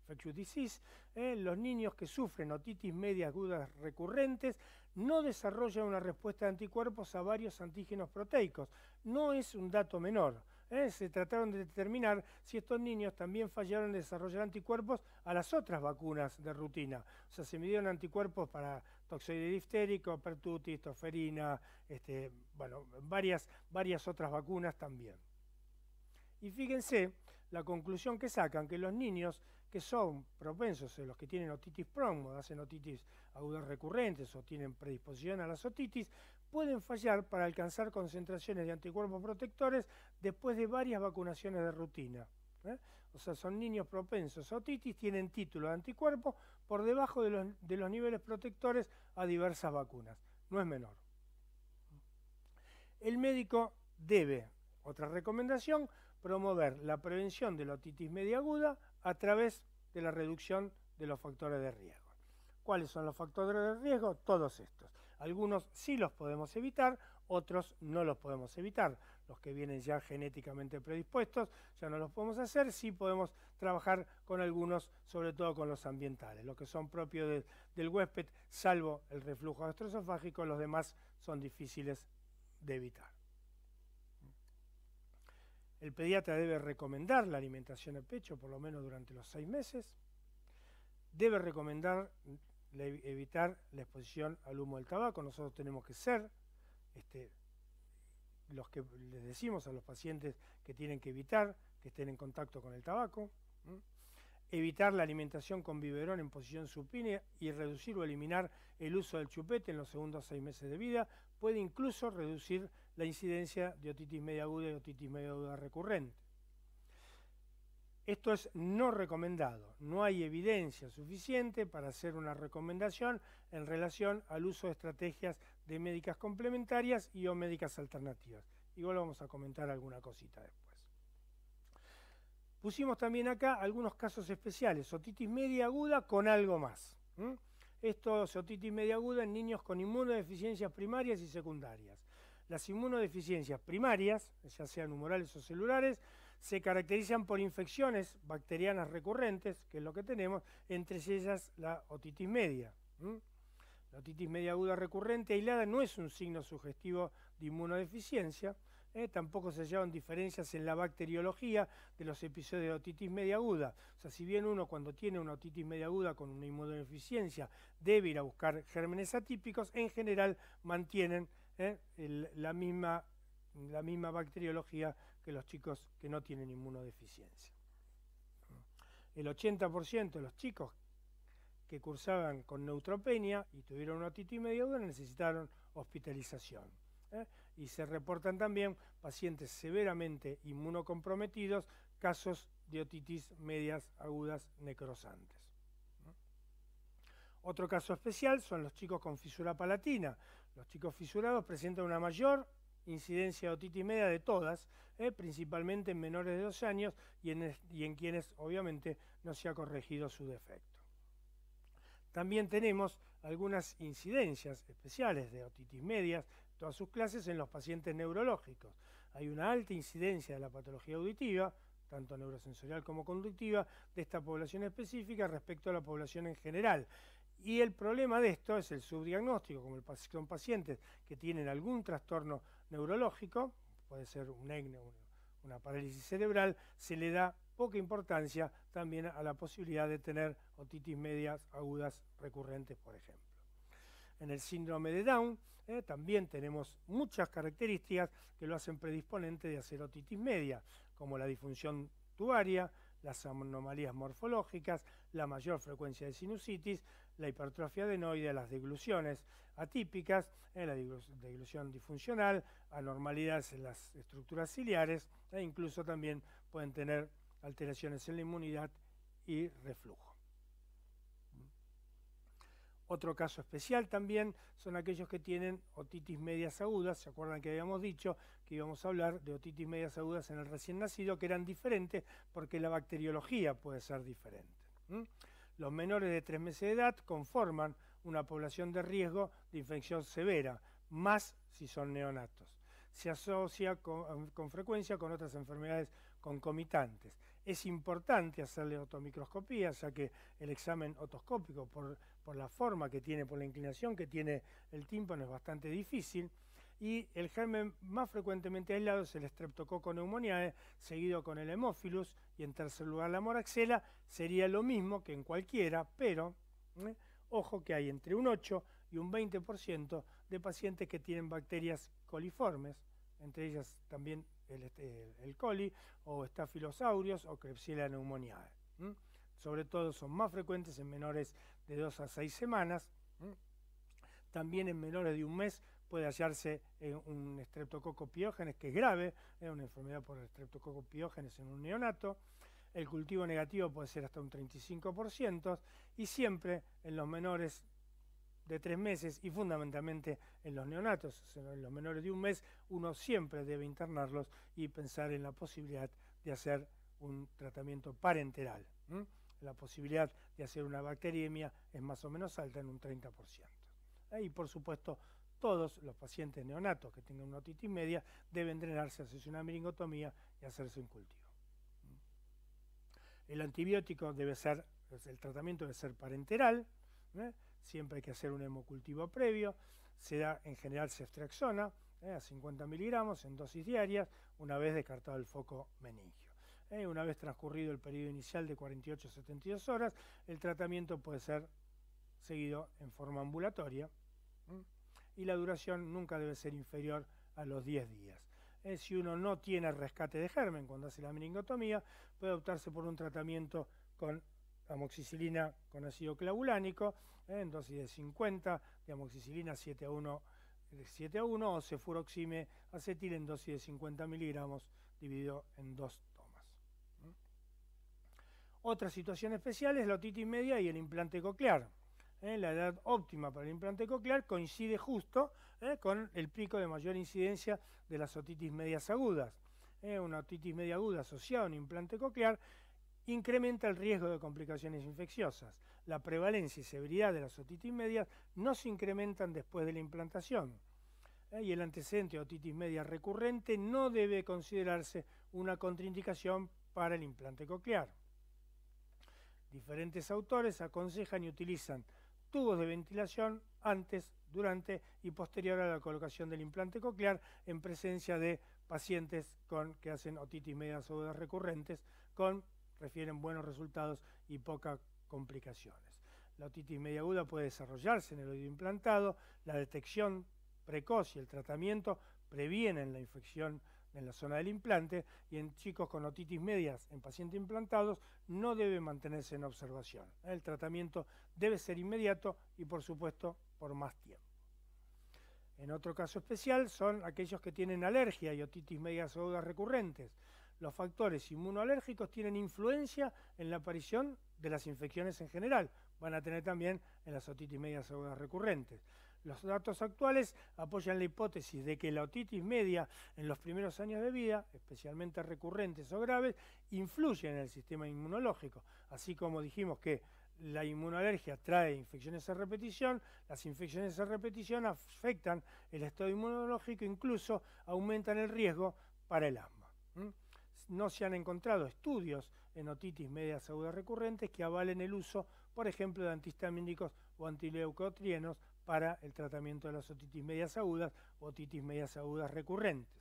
infectious disease. ¿eh? Los niños que sufren otitis media agudas recurrentes no desarrollan una respuesta de anticuerpos a varios antígenos proteicos. No es un dato menor. ¿eh? se trataron de determinar si estos niños también fallaron en desarrollar anticuerpos a las otras vacunas de rutina. O sea, se midieron anticuerpos para toxoide diftérico, pertutis, toferina, este, bueno, varias, varias otras vacunas también. Y fíjense la conclusión que sacan, que los niños que son propensos, eh, los que tienen otitis o hacen otitis agudas recurrentes o tienen predisposición a las otitis, pueden fallar para alcanzar concentraciones de anticuerpos protectores después de varias vacunaciones de rutina. ¿eh? O sea, son niños propensos a otitis, tienen título de anticuerpo por debajo de los, de los niveles protectores a diversas vacunas. No es menor. El médico debe, otra recomendación, promover la prevención de la otitis media aguda a través de la reducción de los factores de riesgo. ¿Cuáles son los factores de riesgo? Todos estos. Algunos sí los podemos evitar, otros no los podemos evitar. Los que vienen ya genéticamente predispuestos, ya no los podemos hacer, sí podemos trabajar con algunos, sobre todo con los ambientales. Los que son propios del huésped, salvo el reflujo gastroesofágico, los demás son difíciles de evitar. El pediatra debe recomendar la alimentación al pecho por lo menos durante los seis meses. Debe recomendar evitar la exposición al humo del tabaco. Nosotros tenemos que ser este, los que les decimos a los pacientes que tienen que evitar que estén en contacto con el tabaco, evitar la alimentación con biberón en posición supina y reducir o eliminar el uso del chupete en los segundos seis meses de vida puede incluso reducir la incidencia de otitis media aguda y otitis media aguda recurrente. Esto es no recomendado. No hay evidencia suficiente para hacer una recomendación en relación al uso de estrategias de médicas complementarias y o médicas alternativas. Igual vamos a comentar alguna cosita después. Pusimos también acá algunos casos especiales, otitis media aguda con algo más. Esto es otitis media aguda en niños con inmunodeficiencias primarias y secundarias. Las inmunodeficiencias primarias, ya sean humorales o celulares, se caracterizan por infecciones bacterianas recurrentes, que es lo que tenemos, entre ellas la otitis media. La otitis media aguda recurrente aislada no es un signo sugestivo de inmunodeficiencia, ¿eh? tampoco se hallaron diferencias en la bacteriología de los episodios de otitis media aguda. O sea, si bien uno cuando tiene una otitis media aguda con una inmunodeficiencia debe ir a buscar gérmenes atípicos, en general mantienen ¿eh? la, misma, la misma bacteriología que los chicos que no tienen inmunodeficiencia. El 80% de los chicos que cursaban con neutropenia y tuvieron otitis medio necesitaron hospitalización. ¿eh? Y se reportan también pacientes severamente inmunocomprometidos, casos de otitis medias agudas necrosantes. Otro caso especial son los chicos con fisura palatina. Los chicos fisurados presentan una mayor incidencia de otitis media de todas, ¿eh? principalmente en menores de 12 años y en, quienes obviamente no se ha corregido su defecto. También tenemos algunas incidencias especiales de otitis medias, todas sus clases en los pacientes neurológicos. Hay una alta incidencia de la patología auditiva, tanto neurosensorial como conductiva, de esta población específica respecto a la población en general. Y el problema de esto es el subdiagnóstico, como el, son pacientes que tienen algún trastorno neurológico, puede ser un una parálisis cerebral, se le da poca importancia también a la posibilidad de tener otitis medias agudas recurrentes, por ejemplo. En el síndrome de Down eh, también tenemos muchas características que lo hacen predisponente de hacer otitis media, como la disfunción tubaria, las anomalías morfológicas, la mayor frecuencia de sinusitis, la hipertrofia adenoide, las degluciones atípicas, eh, la deglución disfuncional, anormalidades en las estructuras ciliares e incluso también pueden tener alteraciones en la inmunidad y reflujo. Mm. Otro caso especial también son aquellos que tienen otitis medias agudas. ¿Se acuerdan que habíamos dicho que íbamos a hablar de otitis medias agudas en el recién nacido, que eran diferentes porque la bacteriología puede ser diferente? Los menores de tres meses de edad conforman una población de riesgo de infección severa, más si son neonatos. Se asocia con, eh, frecuencia con otras enfermedades concomitantes. Es importante hacerle otomicroscopía, ya que el examen otoscópico, por, la forma que tiene, por la inclinación que tiene el tímpano, es bastante difícil y el germen más frecuentemente aislado es el streptococo pneumoniae, seguido con el hemófilus. Y en tercer lugar la moraxela sería lo mismo que en cualquiera, pero ¿eh? ojo que hay entre un 8 y un 20% de pacientes que tienen bacterias coliformes, entre ellas también el, este, coli o estafilosaurios o Klebsiella pneumoniae. Sobre todo son más frecuentes en menores de 2 a 6 semanas, también en menores de un mes puede hallarse un estreptococo piógenes, que es grave, es ¿eh? una enfermedad por estreptococo piógenes en un neonato. El cultivo negativo puede ser hasta un 35% y siempre en los menores de tres meses y fundamentalmente en los neonatos, en los menores de un mes, uno siempre debe internarlos y pensar en la posibilidad de hacer un tratamiento parenteral. La posibilidad de hacer una bacteriemia es más o menos alta en un 30%. ¿eh? Y por supuesto todos los pacientes neonatos que tengan una otitis media deben drenarse, hacerse una meningotomía y hacerse un cultivo. El antibiótico debe ser, el tratamiento debe ser parenteral, ¿eh? siempre hay que hacer un hemocultivo previo, se da en general se ¿eh? a 50 miligramos en dosis diarias una vez descartado el foco meningio. ¿eh? Una vez transcurrido el periodo inicial de 48 a 72 horas, el tratamiento puede ser seguido en forma ambulatoria. ¿eh? y la duración nunca debe ser inferior a los 10 días. Eh, si uno no tiene rescate de germen cuando hace la meningotomía, puede optarse por un tratamiento con amoxicilina con ácido clavulánico, eh, en dosis de 50 de amoxicilina 7 a 1 7 eh, a 1 o cefuroxime acetil en dosis de 50 miligramos dividido en dos tomas. Otra situación especial es la otitis media y el implante coclear. ¿eh? la edad óptima para el implante coclear coincide justo ¿eh? con el pico de mayor incidencia de las otitis medias agudas. ¿eh? una otitis media aguda asociada a un implante coclear incrementa el riesgo de complicaciones infecciosas. La prevalencia y severidad de las otitis medias no se incrementan después de la implantación. y el antecedente de otitis media recurrente no debe considerarse una contraindicación para el implante coclear. Diferentes autores aconsejan y utilizan tubos de ventilación antes, durante y posterior a la colocación del implante coclear en presencia de pacientes con, que hacen otitis media aguda recurrentes con, refieren buenos resultados y pocas complicaciones. La otitis media aguda puede desarrollarse en el oído implantado, la detección precoz y el tratamiento previenen la infección en la zona del implante y en chicos con otitis medias en pacientes implantados no debe mantenerse en observación. El tratamiento debe ser inmediato y por supuesto por más tiempo. En otro caso especial son aquellos que tienen alergia y otitis medias agudas recurrentes. Los factores inmunoalérgicos tienen influencia en la aparición de las infecciones en general. Van a tener también en las otitis medias agudas recurrentes. Los datos actuales apoyan la hipótesis de que la otitis media en los primeros años de vida, especialmente recurrentes o graves, influye en el sistema inmunológico. Así como dijimos que la inmunoalergia trae infecciones a repetición, las infecciones a repetición afectan el estado inmunológico, e incluso aumentan el riesgo para el asma. No se han encontrado estudios en otitis media agudas recurrentes que avalen el uso, por ejemplo, de antihistamínicos o antileucotrienos para el tratamiento de las otitis medias agudas, o otitis medias agudas recurrentes.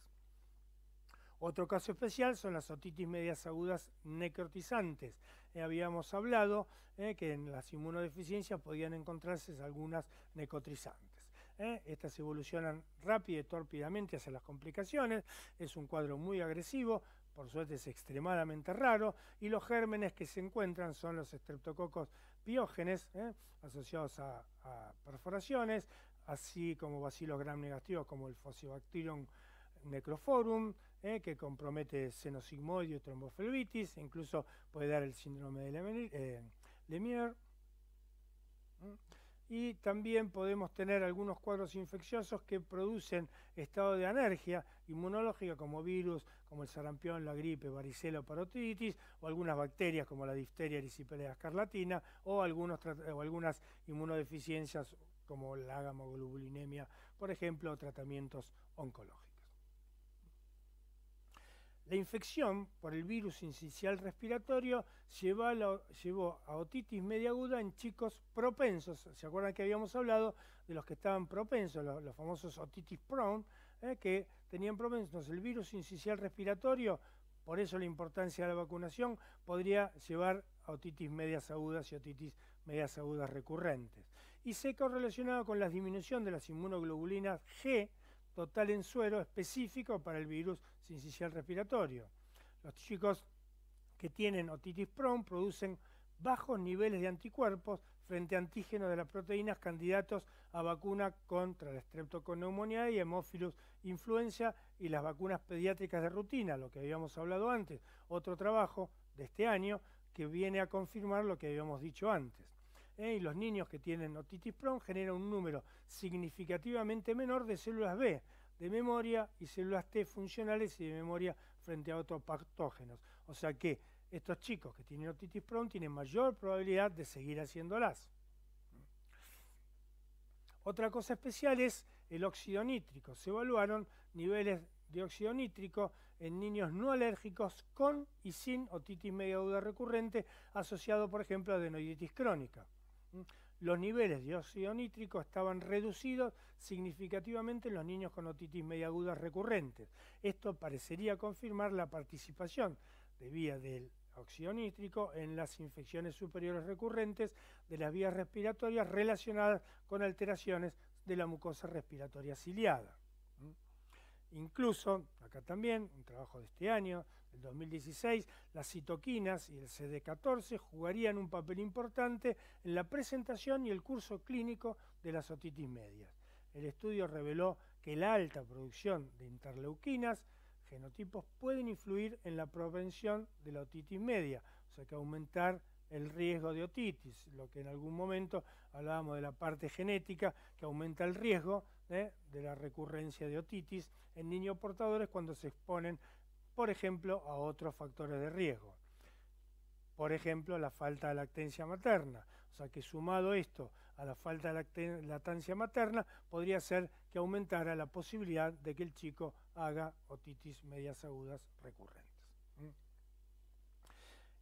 Otro caso especial son las otitis medias agudas necrotizantes. Eh, habíamos hablado eh, que en las inmunodeficiencias podían encontrarse algunas necrotizantes. Eh, estas evolucionan rápido, y torpidamente hacia las complicaciones. Es un cuadro muy agresivo, por suerte es extremadamente raro, y los gérmenes que se encuentran son los estreptococos piógenes asociados a perforaciones, así como bacilos gram negativos como el Fosibacterium necroforum, eh, que compromete y tromboflebitis, e incluso puede dar el síndrome de eh, Lemier. Mm. Y también podemos tener algunos cuadros infecciosos que producen estado de anergia inmunológica como virus, como el sarampión, la gripe, varicela o parotiditis, o algunas bacterias como la difteria erisipelea escarlatina, o, algunos, o algunas inmunodeficiencias como la gamoglobulinemia, por ejemplo, tratamientos oncológicos. La infección por el virus incisional respiratorio llevó a, otitis media aguda en chicos propensos. ¿Se acuerdan que habíamos hablado de los que estaban propensos, los, famosos otitis prone, eh? que tenían problemas. el virus sincicial respiratorio, por eso la importancia de la vacunación, podría llevar a otitis medias agudas y otitis medias agudas recurrentes. Y se correlacionaba con la disminución de las inmunoglobulinas G total en suero específico para el virus sincicial respiratorio. Los chicos que tienen otitis PROM producen bajos niveles de anticuerpos frente a antígenos de las proteínas candidatos a vacuna contra la streptoconeumonía y hemófilos influenza y las vacunas pediátricas de rutina, lo que habíamos hablado antes. Otro trabajo de este año que viene a confirmar lo que habíamos dicho antes. Eh, y los niños que tienen otitis PRON generan un número significativamente menor de células B de memoria y células T funcionales y de memoria frente a otros patógenos. O sea que estos chicos que tienen otitis PRON tienen mayor probabilidad de seguir haciéndolas. Otra cosa especial es el óxido nítrico. Se evaluaron niveles de óxido nítrico en niños no alérgicos con y sin otitis media aguda recurrente asociado, por ejemplo, a adenoiditis crónica. ¿Mm? Los niveles de óxido nítrico estaban reducidos significativamente en los niños con otitis media aguda recurrente. Esto parecería confirmar la participación de vía del óxido nítrico en las infecciones superiores recurrentes de las vías respiratorias relacionadas con alteraciones de la mucosa respiratoria ciliada. ¿Mm? Incluso, acá también, un trabajo de este año, el 2016, las citoquinas y el CD14 jugarían un papel importante en la presentación y el curso clínico de las otitis medias. El estudio reveló que la alta producción de interleuquinas genotipos pueden influir en la prevención de la otitis media, o sea que aumentar el riesgo de otitis, lo que en algún momento hablábamos de la parte genética que aumenta el riesgo de la recurrencia de otitis en niños portadores cuando se exponen, por ejemplo, a otros factores de riesgo. Por ejemplo, la falta de lactancia materna. O sea que sumado esto a la falta de lactancia materna, podría ser que aumentara la posibilidad de que el chico haga otitis medias agudas recurrentes.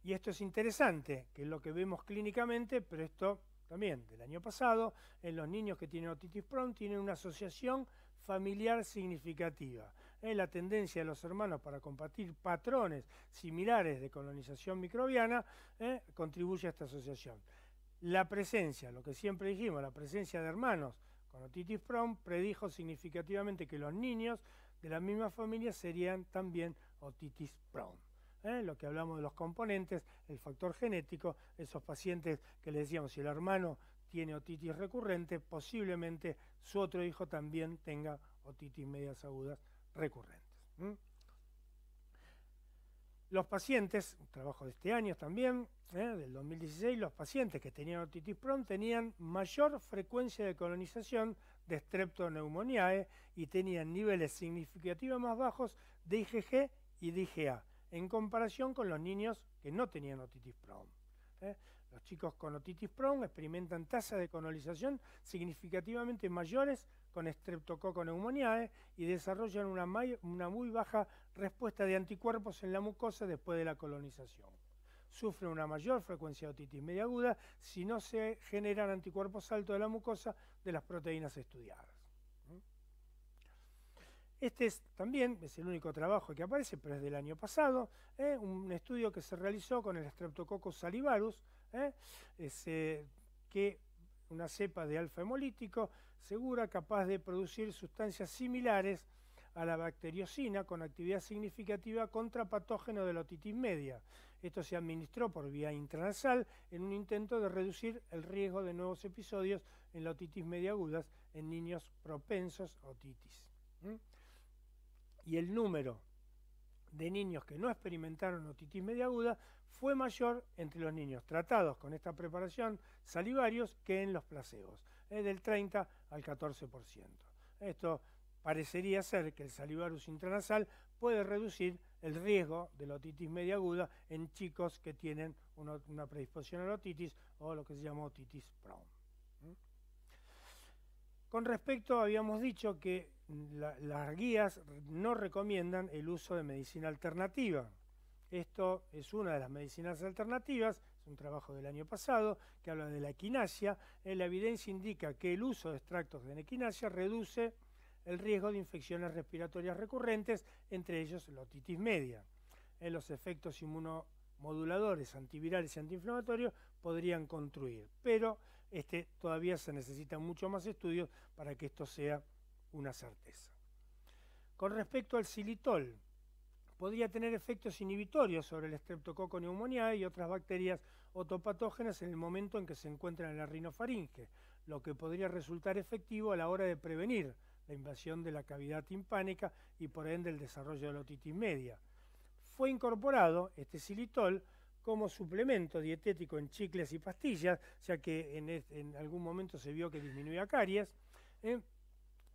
Y esto es interesante, que es lo que vemos clínicamente, pero esto también del año pasado, en los niños que tienen otitis pro tienen una asociación familiar significativa. Eh, la tendencia de los hermanos para compartir patrones similares de colonización microbiana eh, contribuye a esta asociación. La presencia, lo que siempre dijimos, la presencia de hermanos con otitis Prom predijo significativamente que los niños de la misma familia serían también otitis Prom. ¿eh? lo que hablamos de los componentes, el factor genético, esos pacientes que les decíamos, si el hermano tiene otitis recurrente, posiblemente su otro hijo también tenga otitis medias agudas recurrentes los pacientes, un trabajo de este año también, ¿eh? del 2016, los pacientes que tenían otitis PROM tenían mayor frecuencia de colonización de streptoneumoniae y tenían niveles significativamente más bajos de IgG y de IgA, en comparación con los niños que no tenían otitis PROM. ¿eh? Los chicos con otitis PROM experimentan tasas de colonización significativamente mayores con neumoniae y desarrollan una, muy baja respuesta de anticuerpos en la mucosa después de la colonización. Sufre una mayor frecuencia de otitis media aguda si no se generan anticuerpos altos de la mucosa de las proteínas estudiadas. Este es también, es el único trabajo que aparece, pero es del año pasado, ¿eh? un estudio que se realizó con el Streptococcus salivarus, ¿eh? que una cepa de alfa hemolítico segura capaz de producir sustancias similares a la bacteriocina con actividad significativa contra patógenos de la otitis media. Esto se administró por vía intranasal en un intento de reducir el riesgo de nuevos episodios en la otitis media agudas en niños propensos a otitis. Y el número de niños que no experimentaron otitis media aguda fue mayor entre los niños tratados con esta preparación salivarios que en los placebos, eh, del 30 al 14%. Esto parecería ser que el salivarus intranasal puede reducir el riesgo de la otitis media aguda en chicos que tienen una, predisposición a la otitis o lo que se llama otitis prom. Con respecto, habíamos dicho que las guías no recomiendan el uso de medicina alternativa, esto es una de las medicinas alternativas, es un trabajo del año pasado que habla de la equinasia. Eh, la evidencia indica que el uso de extractos de equinasia reduce el riesgo de infecciones respiratorias recurrentes, entre ellos la otitis media. Eh, los efectos inmunomoduladores, antivirales y antiinflamatorios podrían construir, pero este, todavía se necesitan mucho más estudios para que esto sea una certeza. Con respecto al xilitol, podría tener efectos inhibitorios sobre el Streptococcus neumonía y otras bacterias otopatógenas en el momento en que se encuentran en la rinofaringe, lo que podría resultar efectivo a la hora de prevenir la invasión de la cavidad timpánica y por ende el desarrollo de la otitis media. Fue incorporado este xilitol como suplemento dietético en chicles y pastillas, ya que en, algún momento se vio que disminuía caries. Eh,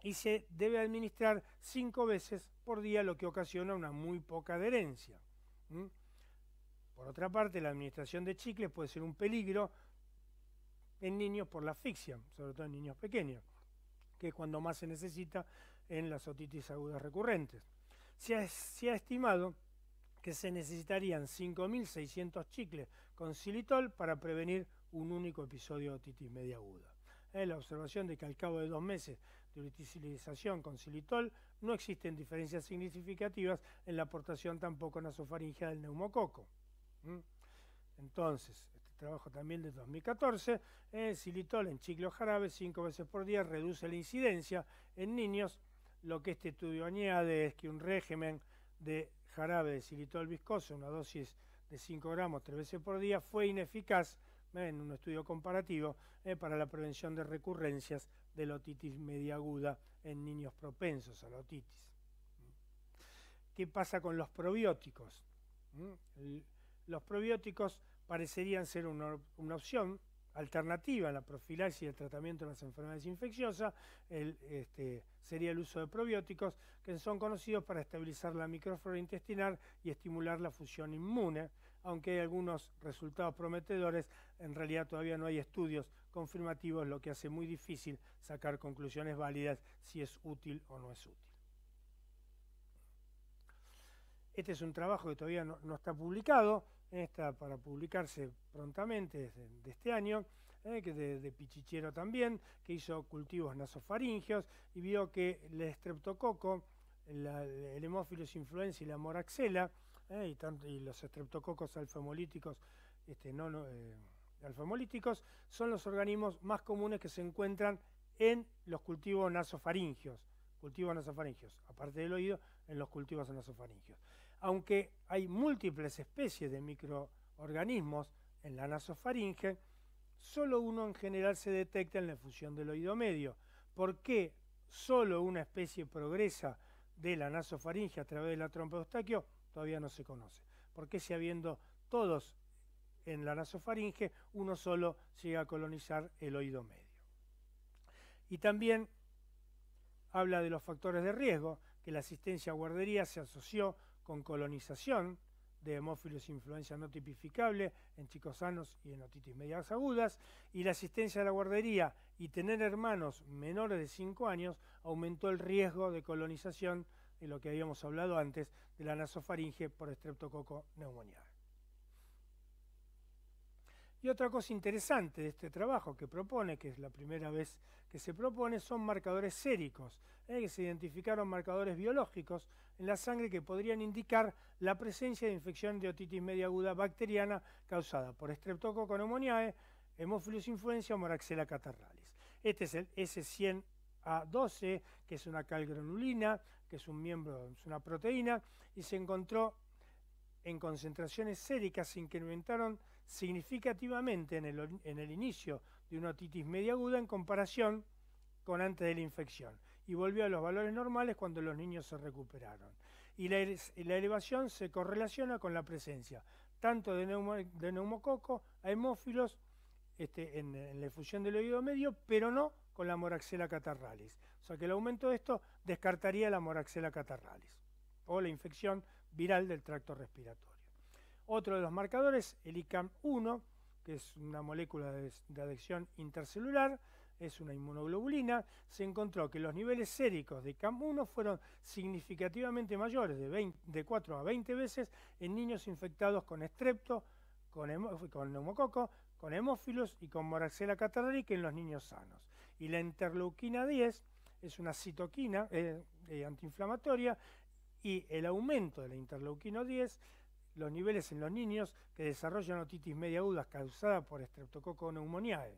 y se debe administrar cinco veces por día, lo que ocasiona una muy poca adherencia. Por otra parte, la administración de chicles puede ser un peligro en niños por la asfixia, sobre todo en niños pequeños, que es cuando más se necesita en las otitis agudas recurrentes. Se ha, estimado que se necesitarían 5.600 chicles con xilitol para prevenir un único episodio de otitis media aguda. Es eh, la observación de que al cabo de dos meses de con silitol, no existen diferencias significativas en la aportación tampoco en nasofaringea del neumococo. ¿Mm? Entonces, este trabajo también de 2014, eh, xilitol en ciclo jarabe cinco veces por día reduce la incidencia en niños. Lo que este estudio añade es que un régimen de jarabe de xilitol viscoso, una dosis de 5 gramos tres veces por día, fue ineficaz eh, en un estudio comparativo eh, para la prevención de recurrencias de la otitis aguda en niños propensos a la otitis. ¿Qué pasa con los probióticos? ¿Mm? Los probióticos parecerían ser una, opción alternativa en la profilaxis y el tratamiento de las enfermedades infecciosas este, sería el uso de probióticos que son conocidos para estabilizar la microflora intestinal y estimular la fusión inmune, aunque hay algunos resultados prometedores, en realidad todavía no hay estudios confirmativos, lo que hace muy difícil sacar conclusiones válidas si es útil o no es útil. Este es un trabajo que todavía no, está publicado, ¿eh? está para publicarse prontamente de este año, ¿eh? que de, de, Pichichero también, que hizo cultivos nasofaringeos y vio que el estreptococo, el hemófilos influenza y la moraxela, ¿eh? y, y, los estreptococos alfamolíticos este, no, no alfomolíticos son los organismos más comunes que se encuentran en los cultivos nasofaringios, cultivos nasofaringios, aparte del oído, en los cultivos nasofaringios. Aunque hay múltiples especies de microorganismos en la nasofaringe, solo uno en general se detecta en la fusión del oído medio. ¿Por qué solo una especie progresa de la nasofaringe a través de la trompa de Eustaquio? Todavía no se conoce. ¿Por qué si habiendo todos en la nasofaringe, uno solo llega a colonizar el oído medio. Y también habla de los factores de riesgo, que la asistencia a guardería se asoció con colonización de hemófilos e influencia no tipificable en chicos sanos y en otitis medias agudas, y la asistencia a la guardería y tener hermanos menores de 5 años aumentó el riesgo de colonización de lo que habíamos hablado antes de la nasofaringe por estreptococo neumonial. Y otra cosa interesante de este trabajo que propone, que es la primera vez que se propone, son marcadores séricos, ¿eh? que se identificaron marcadores biológicos en la sangre que podrían indicar la presencia de infección de otitis media aguda bacteriana causada por Streptococcus pneumoniae, Hemophilus o Moraxella catarralis. Este es el S100 a12, que es una calgranulina, que es un miembro, es una proteína, y se encontró en concentraciones séricas se incrementaron significativamente en el, inicio de una otitis media aguda en comparación con antes de la infección y volvió a los valores normales cuando los niños se recuperaron. Y la, elevación se correlaciona con la presencia tanto de, neumococo a hemófilos este, en, en, la efusión del oído medio, pero no con la moraxela catarralis. O sea que el aumento de esto descartaría la moraxela catarralis o la infección viral del tracto respiratorio. Otro de los marcadores, el ICAM1, que es una molécula de, adhesión intercelular, es una inmunoglobulina, se encontró que los niveles séricos de icam 1 fueron significativamente mayores, de, 4 a 20 veces, en niños infectados con estrepto, con, neumococo, con hemófilos y con moraxela catarrí en los niños sanos. Y la interleuquina 10 es una citoquina eh, eh, antiinflamatoria y el aumento de la interleuquina 10 los niveles en los niños que desarrollan otitis media aguda causada por estreptococo pneumoniae.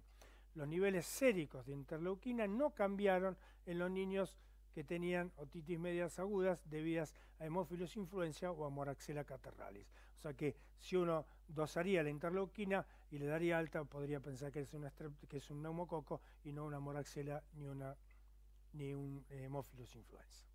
Los niveles séricos de interleuquina no cambiaron en los niños que tenían otitis medias agudas debidas a hemófilos influencia o a moraxella caterralis. O sea que si uno dosaría la interleuquina y le daría alta, podría pensar que es, una que es un neumococo y no una moraxella ni, una, ni un eh, hemófilos influenza.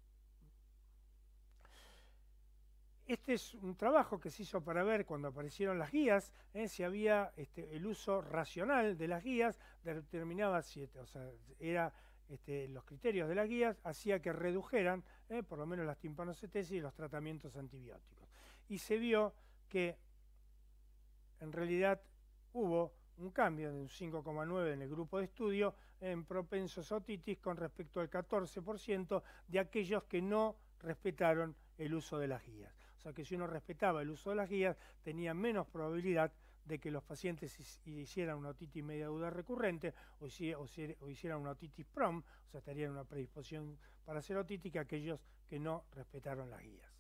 Este es un trabajo que se hizo para ver cuando aparecieron las guías, ¿eh? si había este, el uso racional de las guías, determinaba si o sea, era, este, los criterios de las guías, hacía que redujeran ¿eh? por lo menos las timpanocetesis y los tratamientos antibióticos. Y se vio que en realidad hubo un cambio de un 5,9 en el grupo de estudio en propensos otitis con respecto al 14% de aquellos que no respetaron el uso de las guías. O sea que si uno respetaba el uso de las guías, tenía menos probabilidad de que los pacientes hicieran una otitis media aguda recurrente o, hicieran una otitis prom, o sea, estarían en una predisposición para ser otitis aquellos que no respetaron las guías.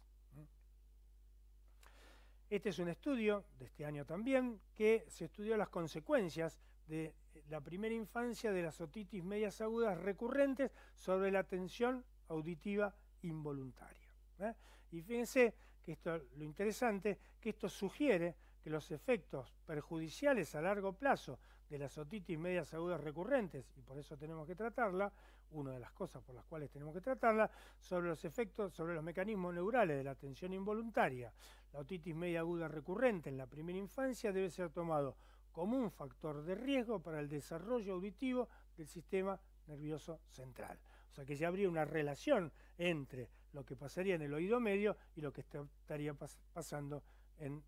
Este es un estudio de este año también que se estudió las consecuencias de la primera infancia de las otitis medias agudas recurrentes sobre la atención auditiva involuntaria. ¿eh? Y fíjense esto, lo interesante, que esto sugiere que los efectos perjudiciales a largo plazo de las otitis medias agudas recurrentes, y por eso tenemos que tratarla, una de las cosas por las cuales tenemos que tratarla, sobre los efectos, sobre los mecanismos neurales de la atención involuntaria. La otitis media aguda recurrente en la primera infancia debe ser tomado como un factor de riesgo para el desarrollo auditivo del sistema nervioso central. O sea que ya habría una relación entre lo que pasaría en el oído medio y lo que estaría pasando en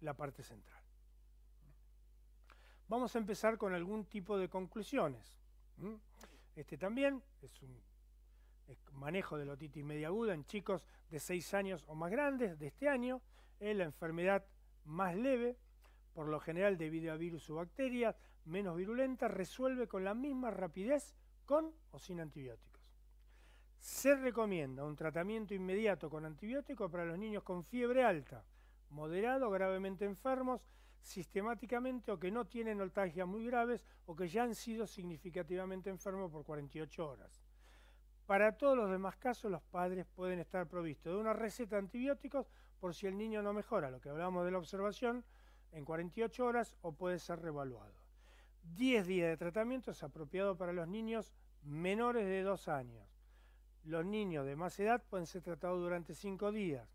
la parte central. Vamos a empezar con algún tipo de conclusiones. Este también es un manejo de la otitis media aguda en chicos de 6 años o más grandes de este año. Es la enfermedad más leve, por lo general debido a virus o bacterias, menos virulenta, resuelve con la misma rapidez con o sin antibióticos. Se recomienda un tratamiento inmediato con antibiótico para los niños con fiebre alta, moderado, gravemente enfermos, sistemáticamente o que no tienen otalgias muy graves o que ya han sido significativamente enfermos por 48 horas. Para todos los demás casos, los padres pueden estar provistos de una receta de antibióticos por si el niño no mejora, lo que hablamos de la observación, en 48 horas o puede ser revaluado. 10 días de tratamiento es apropiado para los niños menores de 2 años. Los niños de más edad pueden ser tratados durante 5 días.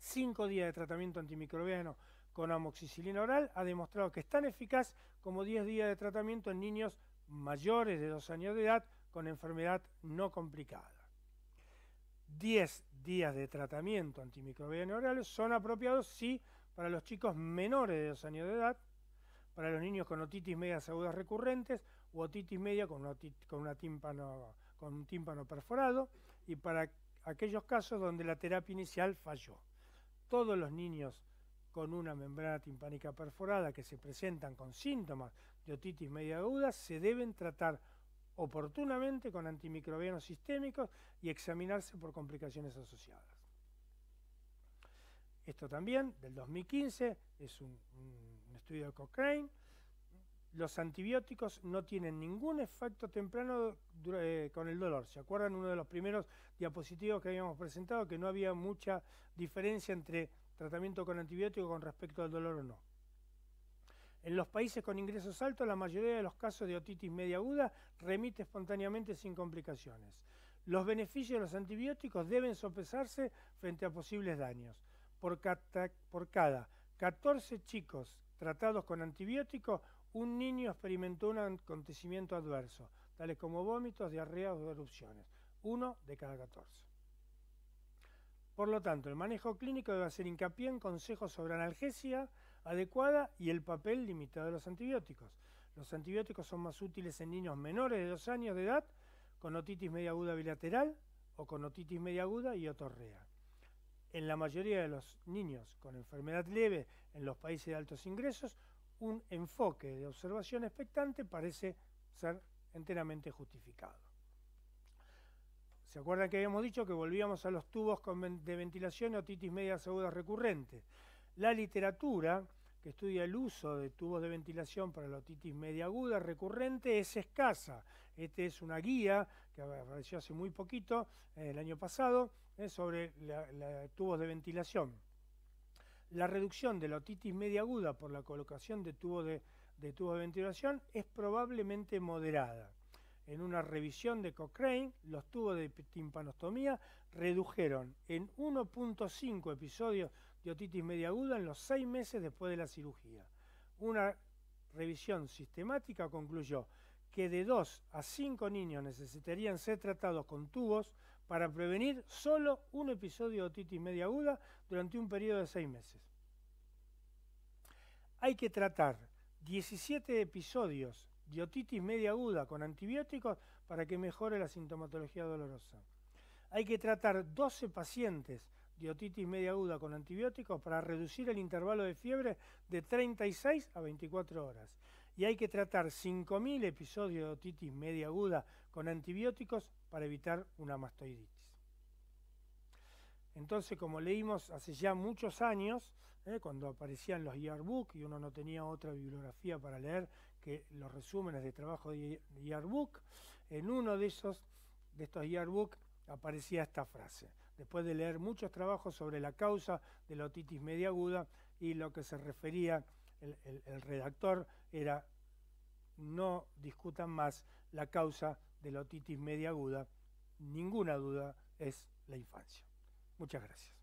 5 días de tratamiento antimicrobiano con amoxicilina oral ha demostrado que es tan eficaz como 10 días de tratamiento en niños mayores de 2 años de edad con enfermedad no complicada. 10 días de tratamiento antimicrobiano oral son apropiados sí para los chicos menores de 2 años de edad, para los niños con otitis media agudas recurrentes o otitis media con con una tímpano con un tímpano perforado y para aquellos casos donde la terapia inicial falló. Todos los niños con una membrana timpánica perforada que se presentan con síntomas de otitis media aguda se deben tratar oportunamente con antimicrobianos sistémicos y examinarse por complicaciones asociadas. Esto también, del 2015, es un, un estudio de Cochrane, los antibióticos no tienen ningún efecto temprano eh, con el dolor. ¿Se acuerdan uno de los primeros diapositivos que habíamos presentado que no había mucha diferencia entre tratamiento con antibiótico con respecto al dolor o no? En los países con ingresos altos, la mayoría de los casos de otitis media aguda remite espontáneamente sin complicaciones. Los beneficios de los antibióticos deben sopesarse frente a posibles daños. Por, por cada 14 chicos tratados con antibióticos, un niño experimentó un acontecimiento adverso, tales como vómitos, diarrea o erupciones, uno de cada 14. Por lo tanto, el manejo clínico debe hacer hincapié en consejos sobre analgesia adecuada y el papel limitado de los antibióticos. Los antibióticos son más útiles en niños menores de 2 años de edad con otitis media aguda bilateral o con otitis media aguda y otorrea. En la mayoría de los niños con enfermedad leve en los países de altos ingresos un enfoque de observación expectante parece ser enteramente justificado. ¿Se acuerdan que habíamos dicho que volvíamos a los tubos de ventilación y otitis media aguda recurrente? La literatura que estudia el uso de tubos de ventilación para la otitis media aguda recurrente es escasa. Esta es una guía que apareció hace muy poquito, eh, el año pasado, eh, sobre tubos de ventilación. La reducción de la otitis media aguda por la colocación de tubos de, ventilación es probablemente moderada. En una revisión de Cochrane, los tubos de timpanostomía redujeron en 1.5 episodios de otitis media aguda en los seis meses después de la cirugía. Una revisión sistemática concluyó que de 2 a 5 niños necesitarían ser tratados con tubos para prevenir solo un episodio de otitis media aguda durante un periodo de seis meses. Hay que tratar 17 episodios de otitis media aguda con antibióticos para que mejore la sintomatología dolorosa. Hay que tratar 12 pacientes de otitis media aguda con antibióticos para reducir el intervalo de fiebre de 36 a 24 horas. Y hay que tratar 5.000 episodios de otitis media aguda con antibióticos para evitar una mastoiditis. Entonces, como leímos hace ya muchos años, ¿eh? cuando aparecían los yearbook y uno no tenía otra bibliografía para leer que los resúmenes de trabajo de yearbook, en uno de esos de estos yearbook aparecía esta frase. Después de leer muchos trabajos sobre la causa de la otitis media aguda y lo que se refería el, el redactor era no discutan más la causa de la otitis media aguda, ninguna duda, es la infancia. Muchas gracias.